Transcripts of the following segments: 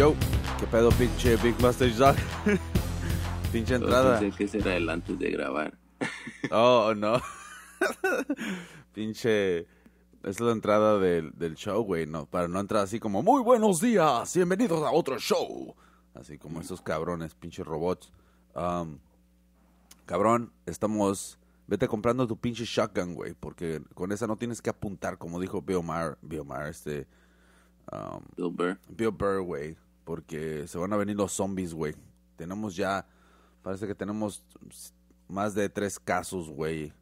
Yo, ¿qué pedo, pinche Big Master Jack? pinche entrada. Pensé que será el antes de grabar. oh, no. pinche. es la entrada del, show, güey, ¿no? Para no entrar así como, muy buenos días, bienvenidos a otro show. Así como esos cabrones, pinche robots. cabrón, estamos. Vete comprando tu pinche shotgun, güey, porque con esa no tienes que apuntar, como dijo Bill Maher. Bill este. Bill Burr. Bill Burr, güey porque se van a venir los zombies, güey. Tenemos ya, parece que tenemos más de tres casos, güey.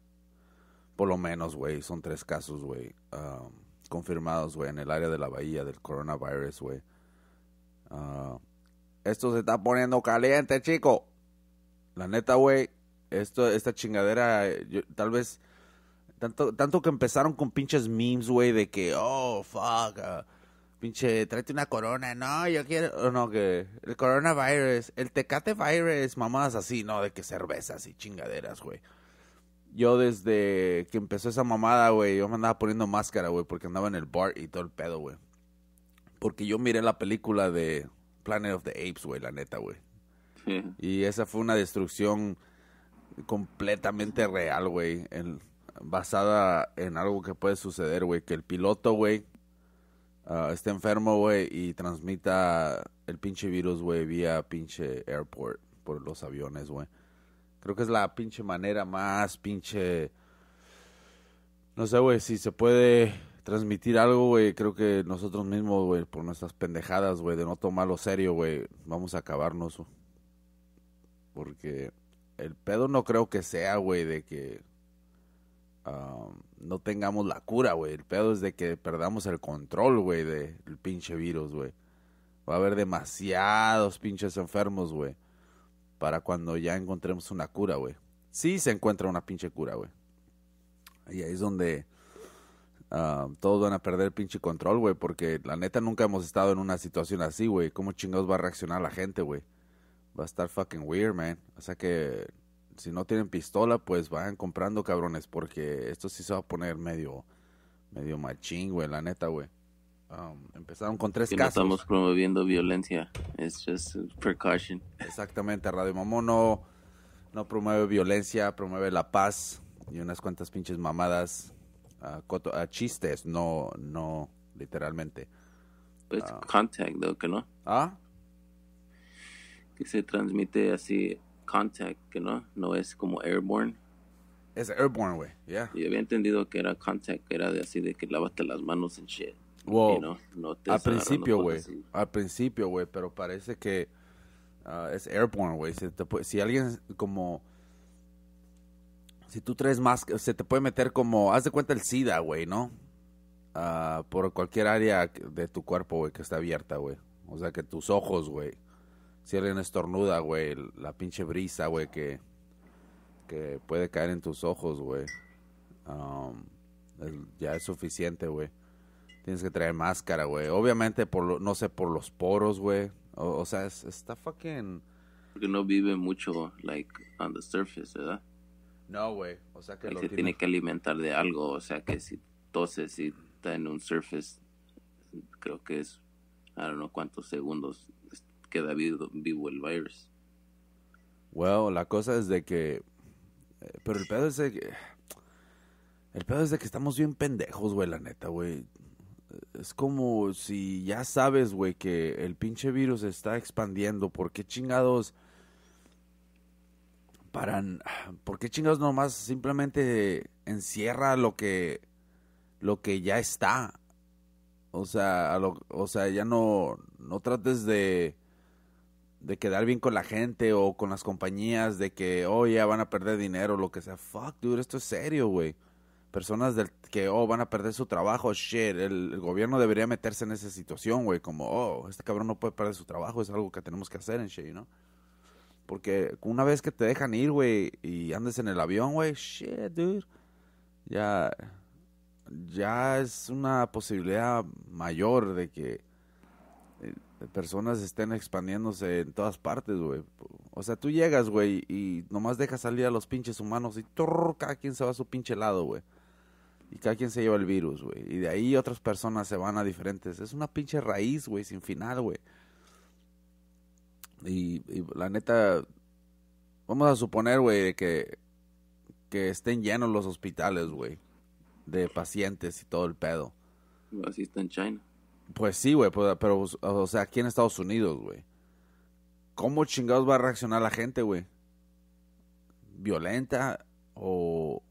Por lo menos, güey, son tres casos, güey. Um, confirmados, güey, en el área de la bahía del coronavirus, güey. Uh, esto se está poniendo caliente, chico. La neta, güey, esto, esta chingadera, tal vez, tanto, tanto que empezaron con pinches memes, güey, de que, oh, fuck, uh, pinche, tráete una corona, no, yo quiero, no, que el coronavirus, el tecate virus, mamadas así, no, de que cervezas y chingaderas, güey. Yo desde que empezó esa mamada, güey, yo me andaba poniendo máscara, güey, porque andaba en el bar y todo el pedo, güey. Porque yo miré la película de Planet of the Apes, güey, la neta, güey. Y esa fue una destrucción completamente real, güey, basada en algo que puede suceder, güey, que el piloto, güey, Ah, Está enfermo, güey, y transmita el pinche virus, güey, vía pinche airport por los aviones, güey. Creo que es la pinche manera más pinche... No sé, güey, si se puede transmitir algo, güey, creo que nosotros mismos, güey, por nuestras pendejadas, güey, de no tomarlo serio, güey, vamos a acabarnos. Porque el pedo no creo que sea, güey, de que Um, no tengamos la cura, güey. El pedo es de que perdamos el control, güey, del pinche virus, güey. Va a haber demasiados pinches enfermos, güey. Para cuando ya encontremos una cura, güey. Sí se encuentra una pinche cura, güey. Y ahí es donde um, todos van a perder pinche control, güey. Porque la neta nunca hemos estado en una situación así, güey. ¿Cómo chingados va a reaccionar la gente, güey? Va a estar fucking weird, man. O sea que si no tienen pistola, pues vayan comprando, cabrones, porque esto sí se va a poner medio, medio machín, güey, la neta, güey. Um, empezaron con tres casos. estamos promoviendo violencia, es just precaution. Exactamente, Radio Mamón no, no promueve violencia, promueve la paz y unas cuantas pinches mamadas, a chistes, no, no, literalmente. Pues ah. contact, que no. ¿Ah? Que se transmite así contact, que no, no es como airborne. Es airborne, güey, yeah. yo había entendido que era contact, que era de así de que lavaste las manos en shit. Wow. no te al principio, güey. Al principio, güey, pero parece que ah, es airborne, güey. Si, alguien como... Si tú traes más, se te puede meter como, haz de cuenta el SIDA, güey, ¿no? Ah, por cualquier área de tu cuerpo, güey, que está abierta, güey. O sea, que tus ojos, güey si alguien estornuda, güey, la pinche brisa, güey, que, puede caer en tus ojos, güey. Um, ya es suficiente, güey. Tienes que traer máscara, güey. Obviamente, por no sé, por los poros, güey. O, sea, está fucking... Porque no vive mucho, like, on the surface, ¿verdad? No, güey. O sea, que se tiene... que alimentar de algo. O sea, que si toses si está en un surface, creo que es, I don't cuántos segundos que David vivo el virus. Bueno, la cosa es de que... Eh, pero el pedo es de que... El pedo es de que estamos bien pendejos, güey, la neta, güey. Es como si ya sabes, güey, que el pinche virus está expandiendo. ¿Por qué chingados paran? ¿Por qué chingados nomás simplemente encierra lo que lo que ya está? O sea, o sea, ya no no trates de de quedar bien con la gente o con las compañías, de que, oh, ya van a perder dinero, lo que sea. Fuck, dude, esto es serio, güey. Personas del, que, oh, van a perder su trabajo, shit. El, gobierno debería meterse en esa situación, güey. Como, oh, este cabrón no puede perder su trabajo, es algo que tenemos que hacer en shit, ¿no? Porque una vez que te dejan ir, güey, y andes en el avión, güey, shit, dude. Ya. Ya es una posibilidad mayor de que personas estén expandiéndose en todas partes, güey. O sea, tú llegas, güey, y nomás dejas salir a los pinches humanos y cada quien se va a su pinche lado, güey. Y cada quien se lleva el virus, güey. Y de ahí otras personas se van a diferentes. Es una pinche raíz, güey, sin final, güey. Y, la neta, vamos a suponer, güey, que, que estén llenos los hospitales, güey, de pacientes y todo el pedo. Así está en China. Pues sí, güey, pues, pero, o sea, aquí en Estados Unidos, güey. ¿Cómo chingados va a reaccionar la gente, güey? ¿Violenta o...?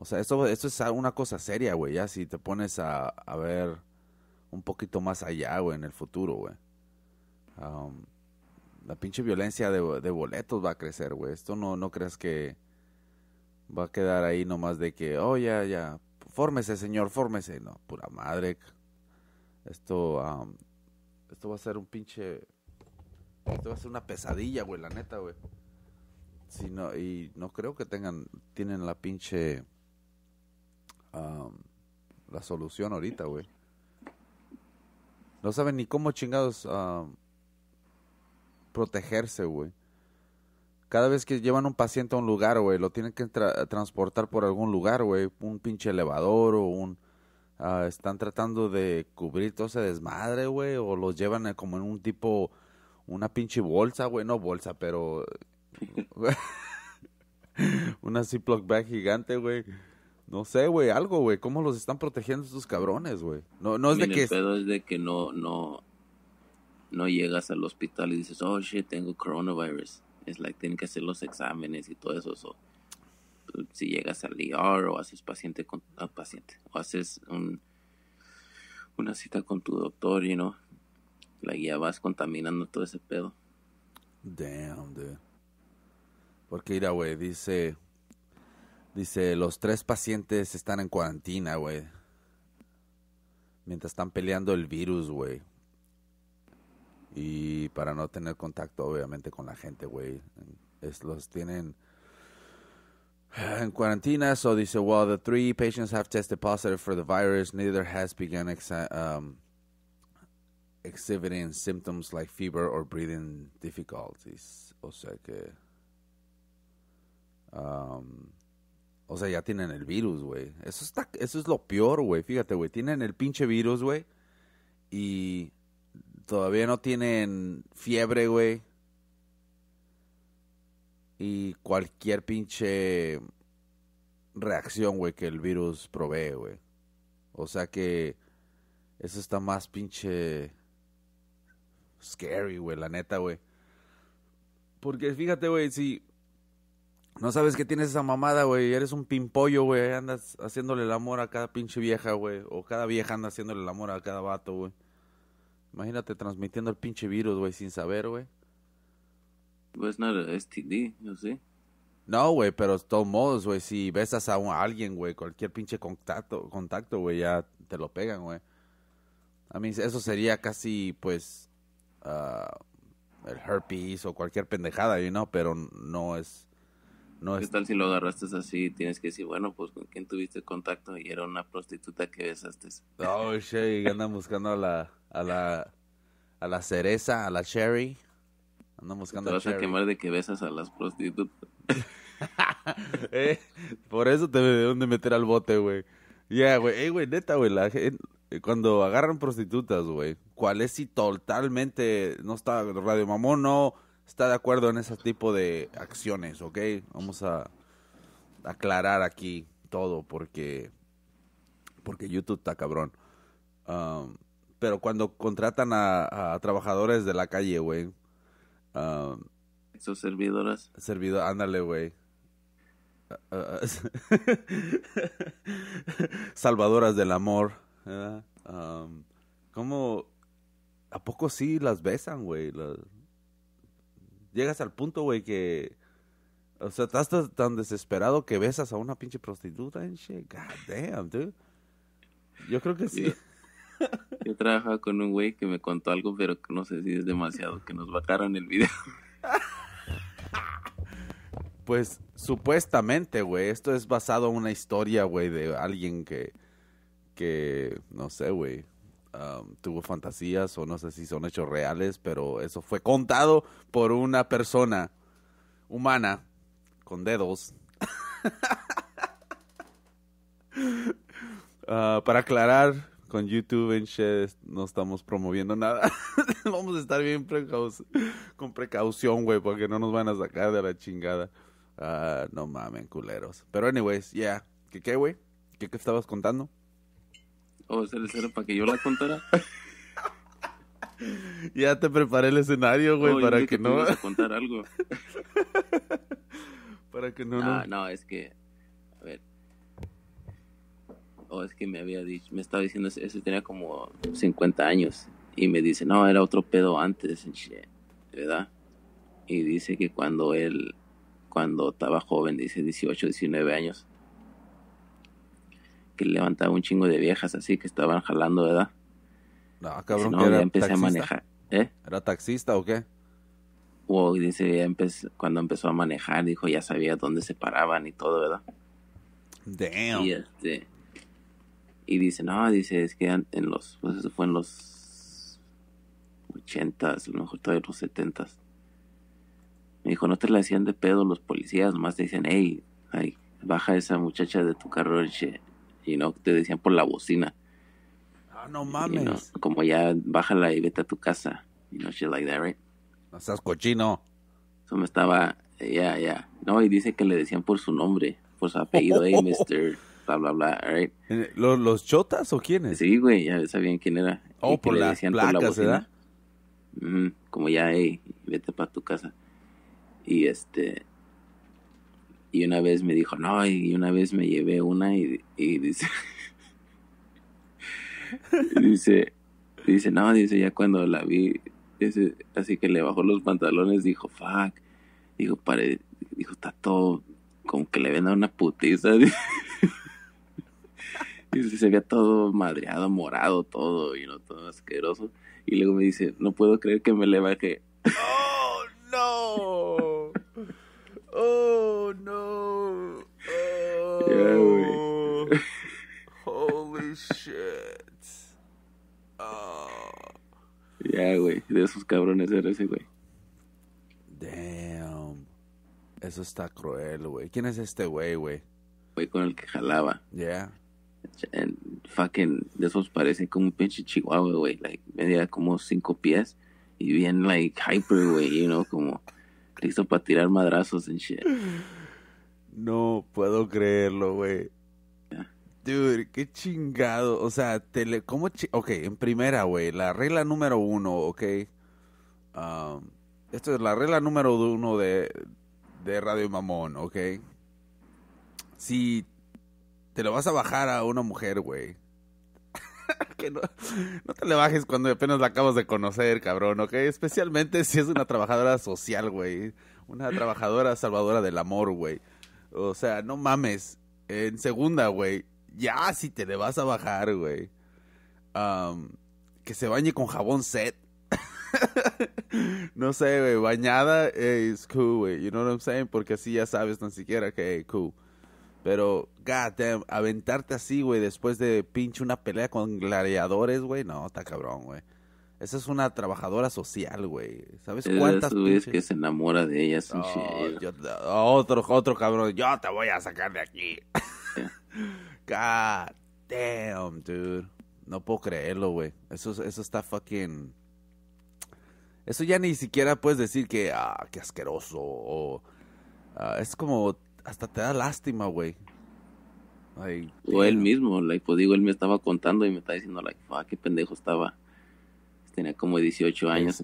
O sea, esto, es una cosa seria, güey, ya si te pones a, a ver un poquito más allá, güey, en el futuro, güey. Um, la pinche violencia de, boletos va a crecer, güey. Esto no, no creas que va a quedar ahí nomás de que, oh, ya, ya, fórmese, señor, fórmese. No, pura madre, esto, esto va a ser un pinche. Esto va a ser una pesadilla, güey, la neta, güey. Si no, y no creo que tengan, tienen la pinche. la solución ahorita, güey. No saben ni cómo chingados protegerse, güey. Cada vez que llevan un paciente a un lugar, güey, lo tienen que transportar por algún lugar, güey. Un pinche elevador o un, Ah, están tratando de cubrir todo ese desmadre, güey, o los llevan como en un tipo, una pinche bolsa, güey, no bolsa, pero una Ziploc bag gigante, güey. No sé, güey, algo, güey. ¿Cómo los están protegiendo estos cabrones, güey? No, no es de que... El es de que no, no, no llegas al hospital y dices, oh, shit, tengo coronavirus. Es like, tienen que hacer los exámenes y todo eso si llegas al ER o haces paciente con paciente o haces un, una cita con tu doctor, y no la guía vas contaminando todo ese pedo. Damn, dude. Porque mira, güey, dice dice los tres pacientes están en cuarentena, güey. Mientras están peleando el virus, güey. Y para no tener contacto, obviamente, con la gente, güey. Los tienen En cuarentena, So dice, well, the three patients have tested positive for the virus. Neither has begun um, exhibiting symptoms like fever or breathing difficulties. O sea que. Um, o sea, ya tienen el virus, güey. Eso, eso es lo peor, güey. Fíjate, güey. Tienen el pinche virus, güey. Y todavía no tienen fiebre, güey y cualquier pinche reacción, güey, que el virus provee, güey. O sea que eso está más pinche scary, güey, la neta, güey. Porque fíjate, güey, si no sabes que tienes esa mamada, güey, eres un pimpollo, güey, andas haciéndole el amor a cada pinche vieja, güey, o cada vieja anda haciéndole el amor a cada vato, güey. Imagínate transmitiendo el pinche virus, güey, sin saber, güey. Pues no es STD, yo sí. No, güey, pero de todos modos, güey, si besas a, alguien, güey, cualquier pinche contacto, contacto, güey, ya te lo pegan, güey. A mí eso sería casi, pues, ah, el herpes o cualquier pendejada, you no? pero no es, no es... ¿Qué tal si lo agarraste así tienes que decir, bueno, pues, ¿con quién tuviste contacto? Y era una prostituta que besaste. Oh, shit, andan buscando a la, a la, a la cereza, a la cherry. Andan buscando. Te vas a, quemar de que besas a las prostitutas. Eh, por eso te deben de meter al bote, güey. Ya, güey. Ey, güey, neta, güey. La gente, eh, cuando agarran prostitutas, güey, ¿cuál es si totalmente no está Radio Mamón? No está de acuerdo en ese tipo de acciones, ¿ok? Vamos a aclarar aquí todo porque porque YouTube está cabrón. Um, pero cuando contratan a trabajadores de la calle, güey, Um, sus servidoras. ándale, güey. Ah, ah, ah. salvadoras del amor. Um, ¿Cómo? ¿A poco sí las besan, güey? Llegas al punto, güey, que... O sea, estás tan desesperado que besas a una pinche prostituta en shit. God damn, dude. Yo creo que sí. Yo trabajaba con un güey que me contó algo, pero que no sé si es demasiado, que nos bajaron el video. Pues supuestamente, güey, esto es basado en una historia, güey, de alguien que, no sé, güey, um, tuvo fantasías o no sé si son hechos reales, pero eso fue contado por una persona humana con dedos. Uh, para aclarar, con YouTube en shit no estamos promoviendo nada. Vamos a estar bien con precaución, güey, porque no nos van a sacar de la chingada. Ah, no mamen, culeros. Pero anyways, ya. Yeah. ¿Qué qué, güey? ¿Qué, ¿Qué estabas contando? ¿O oh, se era para que yo la contara? ya te preparé el escenario, güey, oh, para que, que no... contar algo. para que no... Ah, no, no es que o oh, es que me había dicho, me estaba diciendo ese tenía como 50 años y me dice, no, era otro pedo antes, ¿verdad? Y dice que cuando él, cuando estaba joven, dice 18, 19 años, que levantaba un chingo de viejas así que estaban jalando, ¿verdad? No, cabrón, no, que era empecé a manejar. ¿Eh? ¿Era taxista o qué? Wow, dice, ya cuando empezó a manejar, dijo, ya sabía dónde se paraban y todo, ¿verdad? Damn. este, y dice, no, dice, es que en los, pues eso fue en los ochentas, a lo mejor todavía en los setentas. Me dijo, no te la decían de pedo los policías, nomás te dicen, hey, baja esa muchacha de tu carro, y no, te decían por la bocina. Ah, no mames. como ya, bájala y vete a tu casa. You know, shit like that, right? No seas cochino. Eso me estaba, ya, ya. No, y dice que le decían por su nombre, por su apellido, hey, Mr. bla, bla, bla, eh, ¿Los, chotas o quiénes? Sí, güey, ya sabían quién era. Oh, por, le la como ya, hey, vete para tu casa. Y este... Y una vez me dijo, no, y una vez me llevé una y, dice... dice, dice, no, dice, ya cuando la vi, dice, así que le bajó los pantalones, dijo, fuck, dijo, pare, dijo, está todo como que le venda una putiza. y se veía todo madreado, morado, todo, y no todo asqueroso. Y luego me dice, no puedo creer que me le bajé. ¡Oh, no! ¡Oh, no! ¡Oh! güey. ¡Holy shit! ¡Oh! Ya, güey, de esos cabrones era ese, güey. Damn. Eso está cruel, güey. ¿Quién es este güey, güey? Güey con el que jalaba. Yeah fucking, de esos parece como un pinche chihuahua, güey, like, media como cinco pies y bien, like, hyper, güey, you know, como listo para tirar madrazos en shit. No puedo creerlo, güey. Dude, qué chingado. O sea, tele, ¿cómo? Chi ok, en primera, güey, la regla número uno, ok. Um, esto es la regla número uno de, de Radio Mamón, ok. Si te lo vas a bajar a una mujer, güey. que no, no te le bajes cuando apenas la acabas de conocer, cabrón, ¿ok? Especialmente si es una trabajadora social, güey. Una trabajadora salvadora del amor, güey. O sea, no mames. En segunda, güey. Ya si te le vas a bajar, güey. que se bañe con jabón set. no sé, güey. Bañada es cool, güey. You know what I'm saying? Porque así ya sabes tan siquiera que, hey, cool pero, damn, aventarte así, güey, después de pinche una pelea con gladiadores, güey, no, está cabrón, güey. Esa es una trabajadora social, güey. ¿Sabes cuántas veces pinches... que se enamora de ella, sin otro, otro cabrón, yo te voy a sacar de aquí. God damn, dude. No puedo creerlo, güey. Eso, eso está fucking... Eso ya ni siquiera puedes decir que, ah, qué asqueroso, ah, es como hasta te da lástima, güey. o él mismo, like, pues, digo, él me estaba contando y me estaba diciendo, like, ah, qué pendejo estaba. Tenía como 18 años.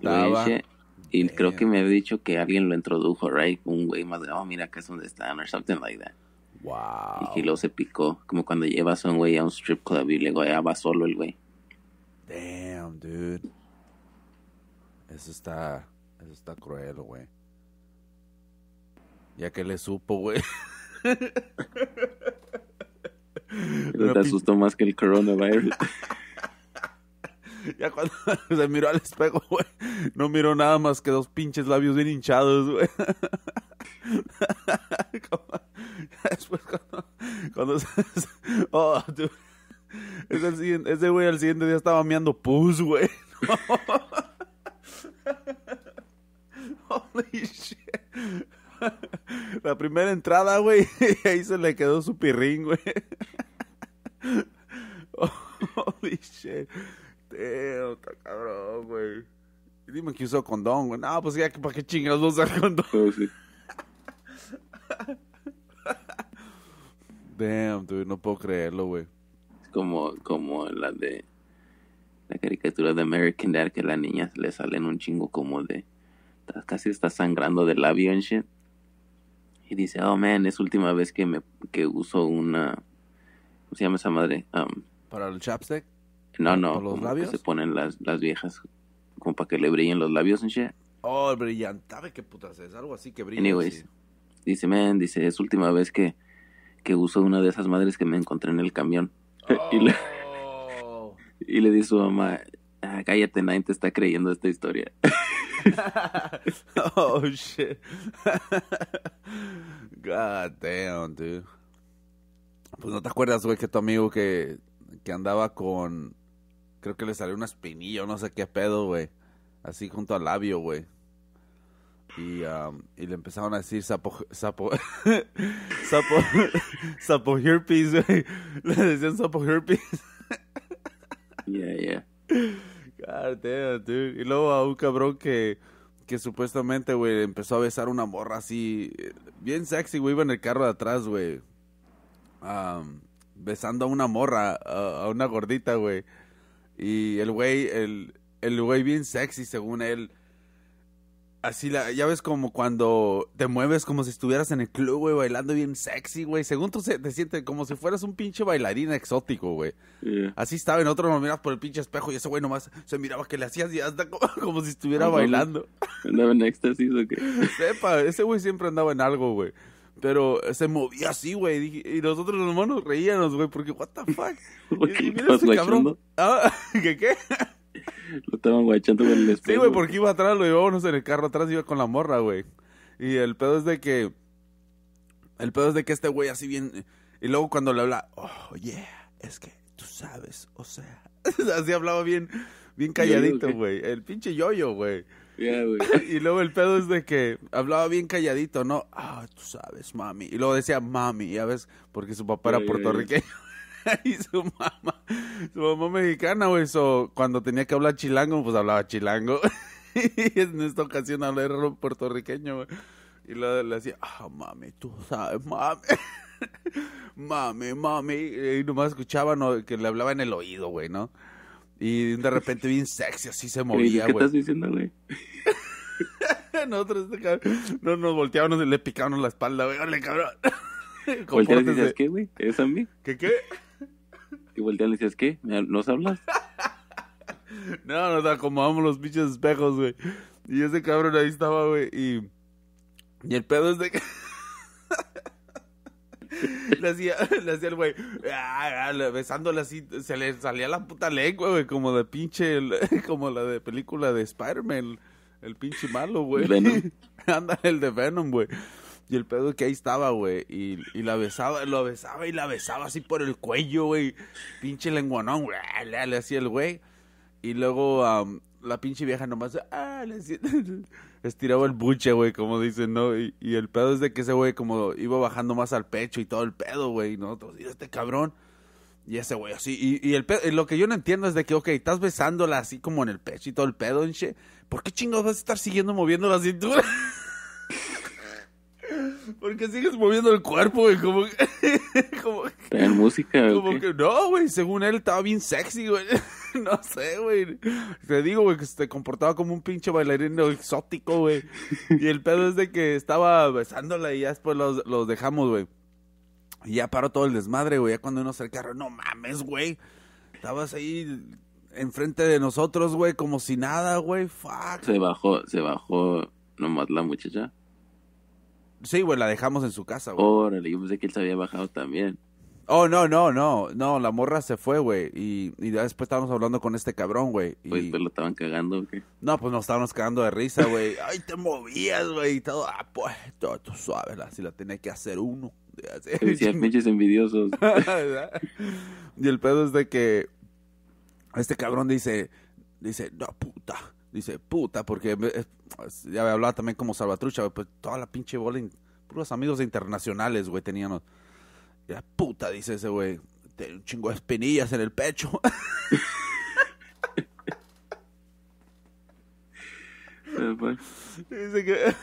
y creo que me había dicho que alguien lo introdujo, right? Un güey más de oh, mira, acá es donde están, or something like that. Wow. Y que luego se picó, como cuando llevas a un güey a un strip club y luego va solo el güey. Damn, dude. Eso está, eso está cruel, güey. Ya que le supo, güey. No te asustó más que el coronavirus. Ya cuando se miró al espejo, güey, no miró nada más que dos pinches labios bien hinchados, güey. Después cuando, se, oh, ese güey al siguiente día estaba meando pus, güey. Holy shit. La primera entrada, güey, ahí se le quedó su pirrín, güey. holy shit. Damn, cabrón, güey. Dime que usó condón, güey. No, pues ya, ¿para qué chingas no usar condón? Oh, Damn, dude, no puedo creerlo, güey. Es como, como la de la caricatura de American Dad que a la niña le salen un chingo como de casi está sangrando del labio en shit dice, oh man, es última vez que me que uso una, ¿cómo se llama esa madre? ¿Para el chapstick? No, no, los labios? se ponen las, viejas como para que le brillen los labios and Oh, el qué putas es, algo así que brilla. Anyways, dice, man, dice, es última vez que, uso una de esas madres que me encontré en el camión. y, le, oh. y le dice su mamá, Ah, cállate, nadie te está creyendo esta historia. oh, shit. God damn, dude. Pues no te acuerdas, güey, que tu amigo que, que andaba con. Creo que le salió una espinilla no sé qué pedo, güey. Así junto al labio, güey. Y, um, y le empezaron a decir sapo. Sapo. sapo. sapo herpes, güey. Le decían sapo herpes. yeah, yeah. Eh, y luego a un cabrón que, que supuestamente, empezó a besar una morra así, eh, bien sexy, güey, iba en el carro de atrás, güey. besando a una morra, a, una gordita, güey. Y el güey, el, el güey bien sexy, según él Así la, ya ves como cuando te mueves como si estuvieras en el club, güey, bailando bien sexy, güey. Según tú te sientes como si fueras un pinche bailarín exótico, güey. Así estaba, en otro nos mirabas por el pinche espejo y ese güey nomás se miraba que le hacías y hasta como, si estuviera ah, bailando. Andaba en éxtasis o qué. Sepa, ese güey siempre andaba en algo, güey. Pero se movía así, güey. Y nosotros los monos reíanos, güey, porque what the fuck. qué? Lo estaban guachando con el espejo. Sí, güey, porque iba atrás, lo llevábamos en el carro atrás, iba con la morra, güey. Y el pedo es de que. El pedo es de que este güey así bien. Y luego cuando le habla, oh, yeah, es que tú sabes, o sea. así hablaba bien, bien calladito, güey. El pinche yoyo, güey. y luego el pedo es de que hablaba bien calladito, ¿no? Ah, tú sabes, mami. Y luego decía, mami, ya ves, porque su papá era puertorriqueño. y su mamá, su mamá mexicana, güey, cuando tenía que hablar chilango, pues hablaba chilango. y en esta ocasión hablé puertorriqueño, güey. Y le, le decía, ah, mami, tú sabes, mami. mami, mami. Y nomás escuchaba no, que le hablaba en el oído, güey, ¿no? Y de repente bien sexy, así se movía, güey. ¿Qué estás diciendo, güey? Nosotros este no nos volteábamos y le picábamos la espalda, güey. ¡Ole, cabrón! ¿Volteas dices qué, güey? ¿Es a mí? ¿Qué qué? Y voltean y le dices, ¿qué? ¿Nos hablas? no, nos acomodamos los pinches espejos, güey. Y ese cabrón ahí estaba, güey. Y, y el pedo es de que... le hacía, el güey, ah, besándole así, se le salía la puta lengua, güey, como de pinche, como la de película de Spider-Man, el, pinche malo, güey. Anda el de Venom, güey. Y el pedo que ahí estaba, güey. Y, la besaba, lo besaba y la besaba así por el cuello, güey. Pinche lenguanón, güey. Ah, le, hacía el güey. Y luego la pinche vieja nomás ah, estiraba el buche, güey, como dicen, ¿no? Y, el pedo es de que ese güey como iba bajando más al pecho y todo el pedo, güey. Y nosotros, este cabrón. Y ese güey así. Y, el lo que yo no entiendo es de que, ok, estás besándola así como en el pecho y todo el pedo, enche. ¿Por qué chingados vas a estar siguiendo moviendo la cintura? Porque sigues moviendo el cuerpo, güey? Como, como música, Como que no, güey. Según él estaba bien sexy, güey. No sé, güey. Te digo, güey, que se comportaba como un pinche bailarín exótico, güey. Y el pedo es de que estaba besándola y ya después los, dejamos, güey. Y ya paró todo el desmadre, güey. Ya cuando uno se carro, no mames, güey. Estabas ahí enfrente de nosotros, güey, como si nada, güey. Fuck. Se bajó, se bajó nomás la muchacha. Sí, güey, la dejamos en su casa, güey. Órale, yo pensé que él se había bajado también. Oh, no, no, no, no, la morra se fue, güey. Y, después estábamos hablando con este cabrón, güey. Y... Pues, lo estaban cagando, güey. No, pues nos estábamos cagando de risa, güey. Ay, te movías, güey. Y todo, ah, pues, todo, suave, la, si la tenía que hacer uno. Decían pinches envidiosos. y el pedo es de que este cabrón dice, dice, no, puta dice, puta, porque eh, ya hablaba también como Salvatrucha, pues toda la pinche bola, puros amigos internacionales, güey, teníamos... La puta, dice ese güey, un chingo de espinillas en el pecho. dice que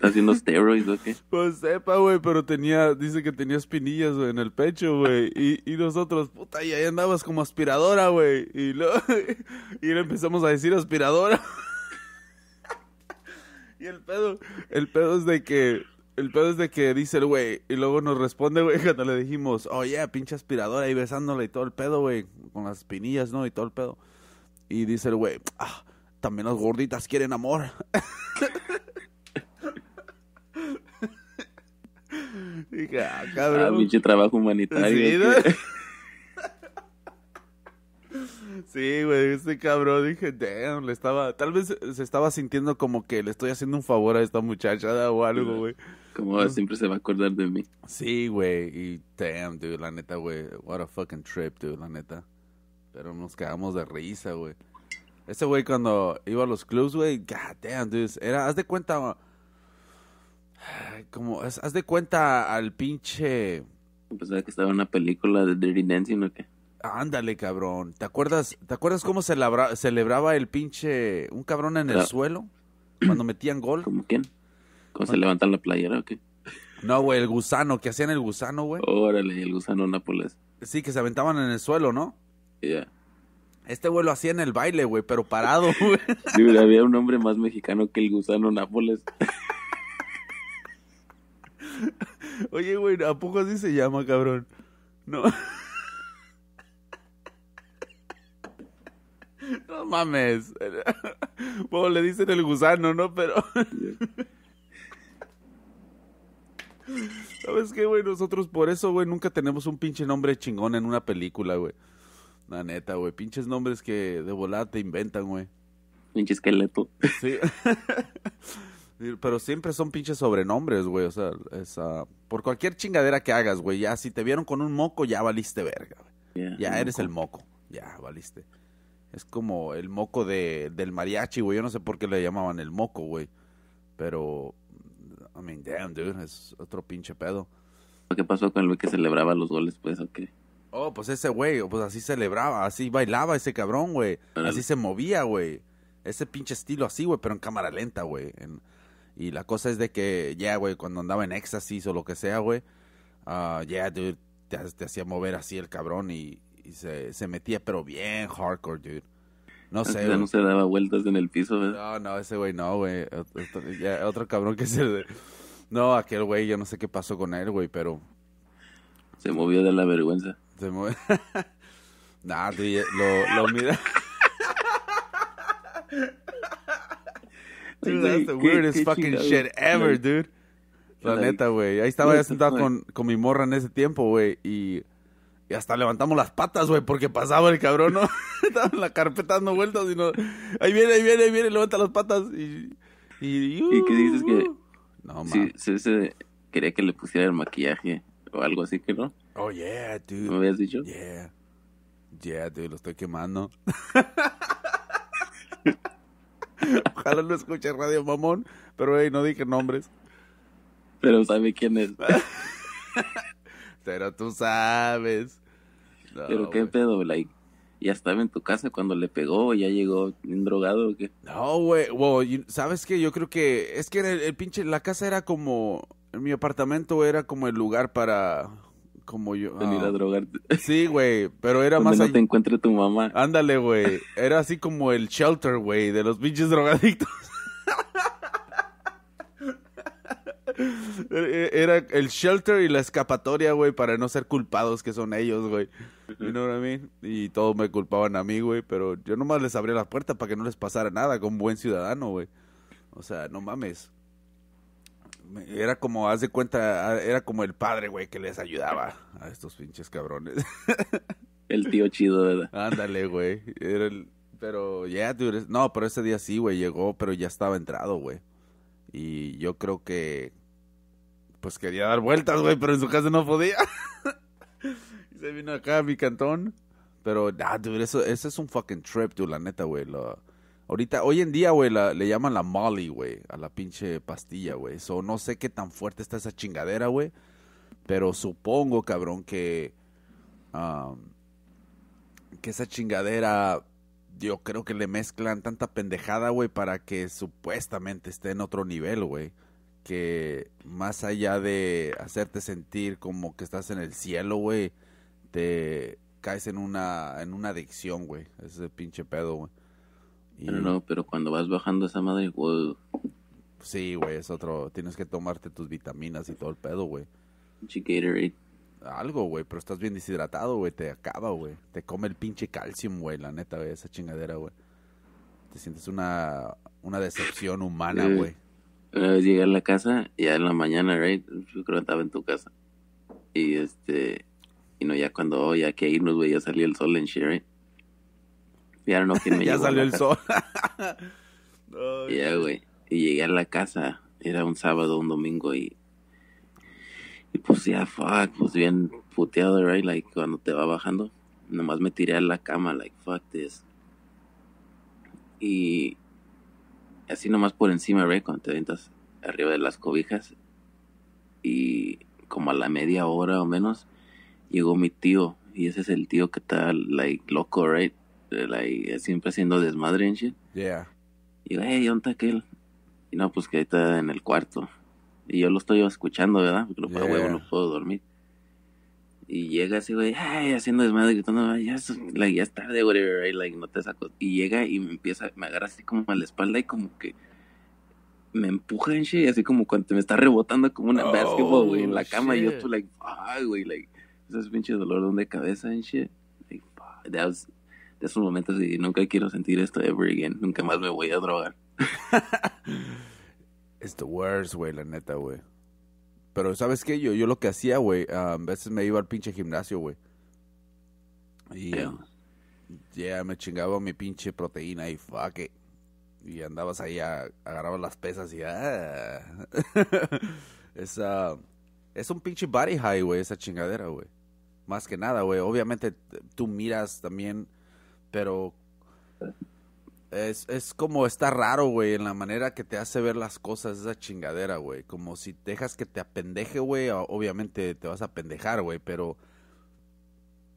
haciendo steroids o qué? Pues sepa, güey, pero tenía, dice que tenía espinillas, güey, en el pecho, güey. Y, nosotros, puta, y ahí andabas como aspiradora, güey. Y, luego... y le empezamos a decir aspiradora. y el pedo, el pedo es de que el pedo es de que dice el güey, y luego nos responde, güey, cuando le dijimos, oye, oh, pinche aspiradora, y besándole y todo el pedo, güey, con las espinillas, ¿no? Y todo el pedo. Y dice el güey, ah, también las gorditas quieren amor. Dije, ah, ah cabrón. Ah, pinche trabajo humanitario. Sí, güey, este cabrón, dije, damn, le estaba, tal vez se estaba sintiendo como que le estoy haciendo un favor a esta muchacha o algo, güey. Como siempre se va a acordar de mí. Sí, güey, y damn, dude, la neta, güey, what a fucking trip, dude, la neta. Pero nos quedamos de risa, güey. Ese güey cuando iba a los clubs, güey, god damn, dude, era, haz de cuenta, como, haz, de cuenta al pinche. Pues que estaba en una película de Dirty Dancing o qué. Ándale, cabrón. ¿Te acuerdas, ¿te acuerdas cómo se celebraba el pinche. un cabrón en el suelo? Cuando metían gol. ¿Cómo quién? ¿Cómo se levantan la playera o qué? No, güey, el gusano, que hacían el gusano, güey. Órale, el gusano Nápoles. Sí, que se aventaban en el suelo, ¿no? Ya. Este güey lo hacía en el baile, güey, pero parado, güey. Sí, había un hombre más mexicano que el gusano Nápoles. Oye, güey, ¿a poco así se llama, cabrón? No. No mames. Bueno, le dicen el gusano, ¿no? Pero. ¿Sabes qué, güey? Nosotros por eso, güey, nunca tenemos un pinche nombre chingón en una película, güey. La neta, güey. Pinches nombres que de volada te inventan, güey. Pinche esqueleto. Sí. Pero siempre son pinches sobrenombres, güey. O sea, por cualquier chingadera que hagas, güey. Ya si te vieron con un moco, ya valiste verga. ya eres el moco. Ya valiste. Es como el moco de, del mariachi, güey. Yo no sé por qué le llamaban el moco, güey. Pero, I mean, damn, dude. Es otro pinche pedo. ¿Qué pasó con el güey que celebraba los goles, pues, o qué? Oh, pues ese güey, pues así celebraba, así bailaba ese cabrón, güey. Así se movía, güey. Ese pinche estilo así, güey, pero en cámara lenta, güey. En, y la cosa es de que, ya, yeah, güey, cuando andaba en éxtasis o lo que sea, güey, ah, ya, yeah, dude, te, hacía mover así el cabrón y, se, metía, pero bien hardcore, dude. No sé. Ya no se daba vueltas en el piso, No, no, ese güey no, güey. Otro, cabrón que se. No, aquel güey, yo no sé qué pasó con él, güey, pero. Se movió de la vergüenza. Se movió. nah, lo, lo mira. dude, that's the weirdest fucking shit ever, dude. La neta, güey. Ahí estaba ya sentado con, con mi morra en ese tiempo, güey. Y, hasta levantamos las patas, güey, porque pasaba el cabrón, ¿no? estaba en la carpeta dando vueltas y no... Ahí viene, ahí viene, ahí viene, levanta las patas. Y... ¿Y, ¿Y qué dices que...? Uh, no, man. Sí, quería que le pusiera el maquillaje o algo así, que no. Oh, yeah, dude. ¿Me habías dicho? Yeah. Yeah, dude, lo estoy quemando. Ojalá lo escuche Radio Mamón, pero hey, no dije nombres. Pero sabe quién es. pero tú sabes. pero qué pedo, like. Ya estaba en tu casa cuando le pegó, ya llegó drogado No, güey. ¿Sabes que Yo creo que. Es que el, pinche. La casa era como. mi apartamento era como el lugar para como yo. Venir a ah. drogarte. Sí, güey, pero era más. No te encuentre tu mamá. Ándale, güey. Era así como el shelter, güey, de los pinches drogadictos. E-, era el shelter y la escapatoria, güey, para no ser culpados que son ellos, güey. You know what I mean? Y todos me culpaban a mí, güey, pero yo nomás les abría la puerta para que no les pasara nada con buen ciudadano, güey. O sea, no mames. Era como, haz de cuenta, ah, era como el padre, güey, que les ayudaba a estos pinches cabrones. El tío chido, ¿verdad? Ándale, güey. Era el... Pero, ya, yeah, dude. No, pero ese día sí, güey, llegó, pero ya estaba entrado, güey. Y yo creo que. Pues quería dar vueltas, güey, pero en su casa no podía. se vino acá a mi cantón. Pero, nah, dude, eso, ese es un fucking trip, dude, la neta, güey. Lo, Ahorita, hoy en día, güey, le llaman la Molly, güey, a la pinche pastilla, güey. Eso no sé qué tan fuerte está esa chingadera, güey. Pero supongo, cabrón, que. que esa chingadera. Yo creo que le mezclan tanta pendejada, güey, para que supuestamente esté en otro nivel, güey. Que más allá de hacerte sentir como que estás en el cielo, güey, te caes en una, en una adicción, güey. Ese pinche pedo, güey. No, no, pero cuando vas bajando esa madre, güey. Sí, güey, es otro. Tienes que tomarte tus vitaminas y todo el pedo, güey. Gatorade. Algo, güey, pero estás bien deshidratado, güey. Te acaba, güey. Te come el pinche calcio, güey, la neta, güey, esa chingadera, güey. Te sientes una, una decepción humana, eh, güey. Una vez llegué a la casa, ya en la mañana, right? Yo creo que estaba en tu casa. Y este. Y no, ya cuando, oh, ya que irnos, güey, ya salía el sol en shit, no, Ya salió el sol. ya, güey. Y llegué a la casa. Era un sábado, un domingo y. Y pues ya, fuck, pues bien puteado, right? Like cuando te va bajando. Nomás me tiré a la cama, like, fuck this. Y. Así nomás por encima, right? Cuando te ventas arriba de las cobijas. Y como a la media hora o menos, llegó mi tío. Y ese es el tío que está, like, loco, right? like, siempre haciendo desmadre en Yeah. Y yo, hey, ¿dónde está aquel? Y no, pues que ahí está en el cuarto. Y yo lo estoy escuchando, ¿verdad? Porque no, yeah. puedo, no puedo dormir. Y llega así, güey, ay, haciendo desmadre, gritando, ya es, like, ya es tarde, whatever, like, no te saco. Y llega y me empieza, me agarra así como a la espalda y como que me empuja en y así como cuando me está rebotando como una oh, basketball, güey, en la cama. Y yo estoy pues, like, ay, güey, like, ese pinche dolor de cabeza en shit. Like, fuck. That was, de esos momentos y nunca quiero sentir esto ever again, nunca más me voy a drogar. Es the worst, güey, la neta, güey. Pero ¿sabes qué? Yo, yo lo que hacía, güey, um, a veces me iba al pinche gimnasio, güey. Y um, ya me chingaba mi pinche proteína y fuck Y andabas ahí, a, agarrabas las pesas y ah. es, um, es un pinche body high, güey, esa chingadera, güey. Más que nada, güey. Obviamente tú miras también pero es, como está raro, güey, en la manera que te hace ver las cosas esa chingadera, güey. Como si dejas que te apendeje, güey, obviamente te vas a apendejar, güey, pero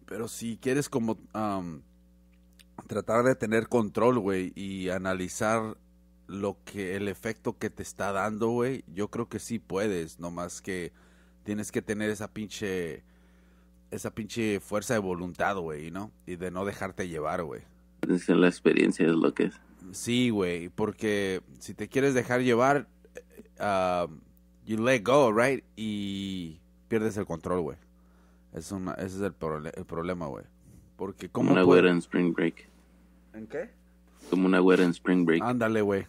pero si quieres como tratar de tener control, güey, y analizar lo que el efecto que te está dando, güey, yo creo que sí puedes, nomás que tienes que tener esa pinche esa pinche fuerza de voluntad, güey, ¿no? Y de no dejarte llevar, güey. Esa es La experiencia es lo que es. Sí, güey, porque si te quieres dejar llevar, eh, um, you let go, right? Y pierdes el control, güey. Es una, ese es el, el problema, güey. Porque como una güera en Spring Break. ¿En qué? Como una güera en Spring Break. Ándale, güey.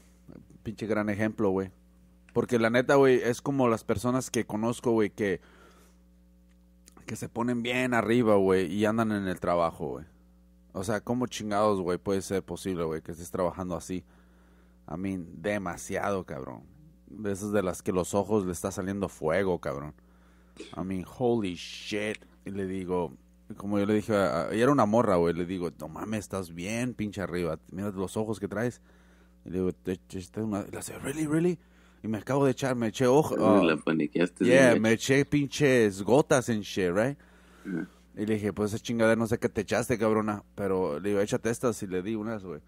Pinche gran ejemplo, güey. Porque la neta, güey, es como las personas que conozco, güey, que que se ponen bien arriba, güey, y andan en el trabajo, güey. O sea, ¿cómo chingados, güey, puede ser posible, güey, que estés trabajando así? a mí demasiado, cabrón. De esas de las que los ojos le está saliendo fuego, cabrón. a mean, holy shit. Y le digo, como yo le dije, y era una morra, güey, le digo, no mames, estás bien, pinche arriba. Mira los ojos que traes. Y le digo, ¿estás una... Y le really, really? y me acabo de echar, me eché ojo, oh, Yeah, me eché pinches gotas en shit, right? Y le dije, pues esa chingada, no sé qué te echaste, cabrona. Pero le digo, échate estas y le di unas, güey.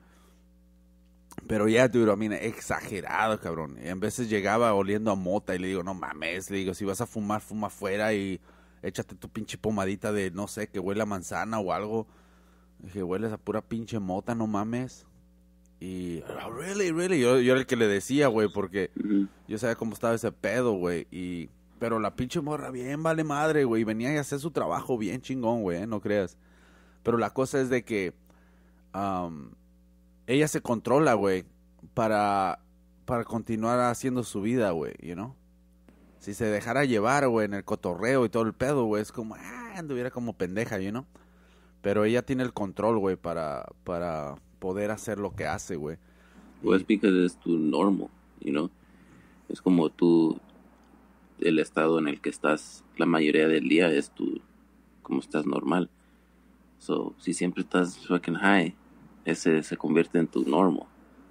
Pero ya, yeah, dude, I exagerado, cabrón. Y en veces llegaba oliendo a mota y le digo, no mames, le digo, si vas a fumar, fuma afuera y échate tu pinche pomadita de, no sé, que huele a manzana o algo. Le dije, hueles a pura pinche mota, no mames. Y, ah, really, really. Yo, era el que le decía, güey, porque yo sabía cómo estaba ese pedo, güey. Y, pero la pinche morra bien vale madre, güey. Venía a hacer su trabajo bien chingón, güey, ¿eh? no creas. Pero la cosa es de que ella se controla, güey, para, para continuar haciendo su vida, güey, you know? Si se dejara llevar, güey, en el cotorreo y todo el pedo, güey, es como, ah, anduviera como pendeja, you know? Pero ella tiene el control, güey, para, para poder hacer lo que hace, güey. Pues porque es tu normal, you know. Es como tú, el estado en el que estás la mayoría del día es tu, como estás normal. So, si siempre estás fucking high, ese se convierte en tu normal,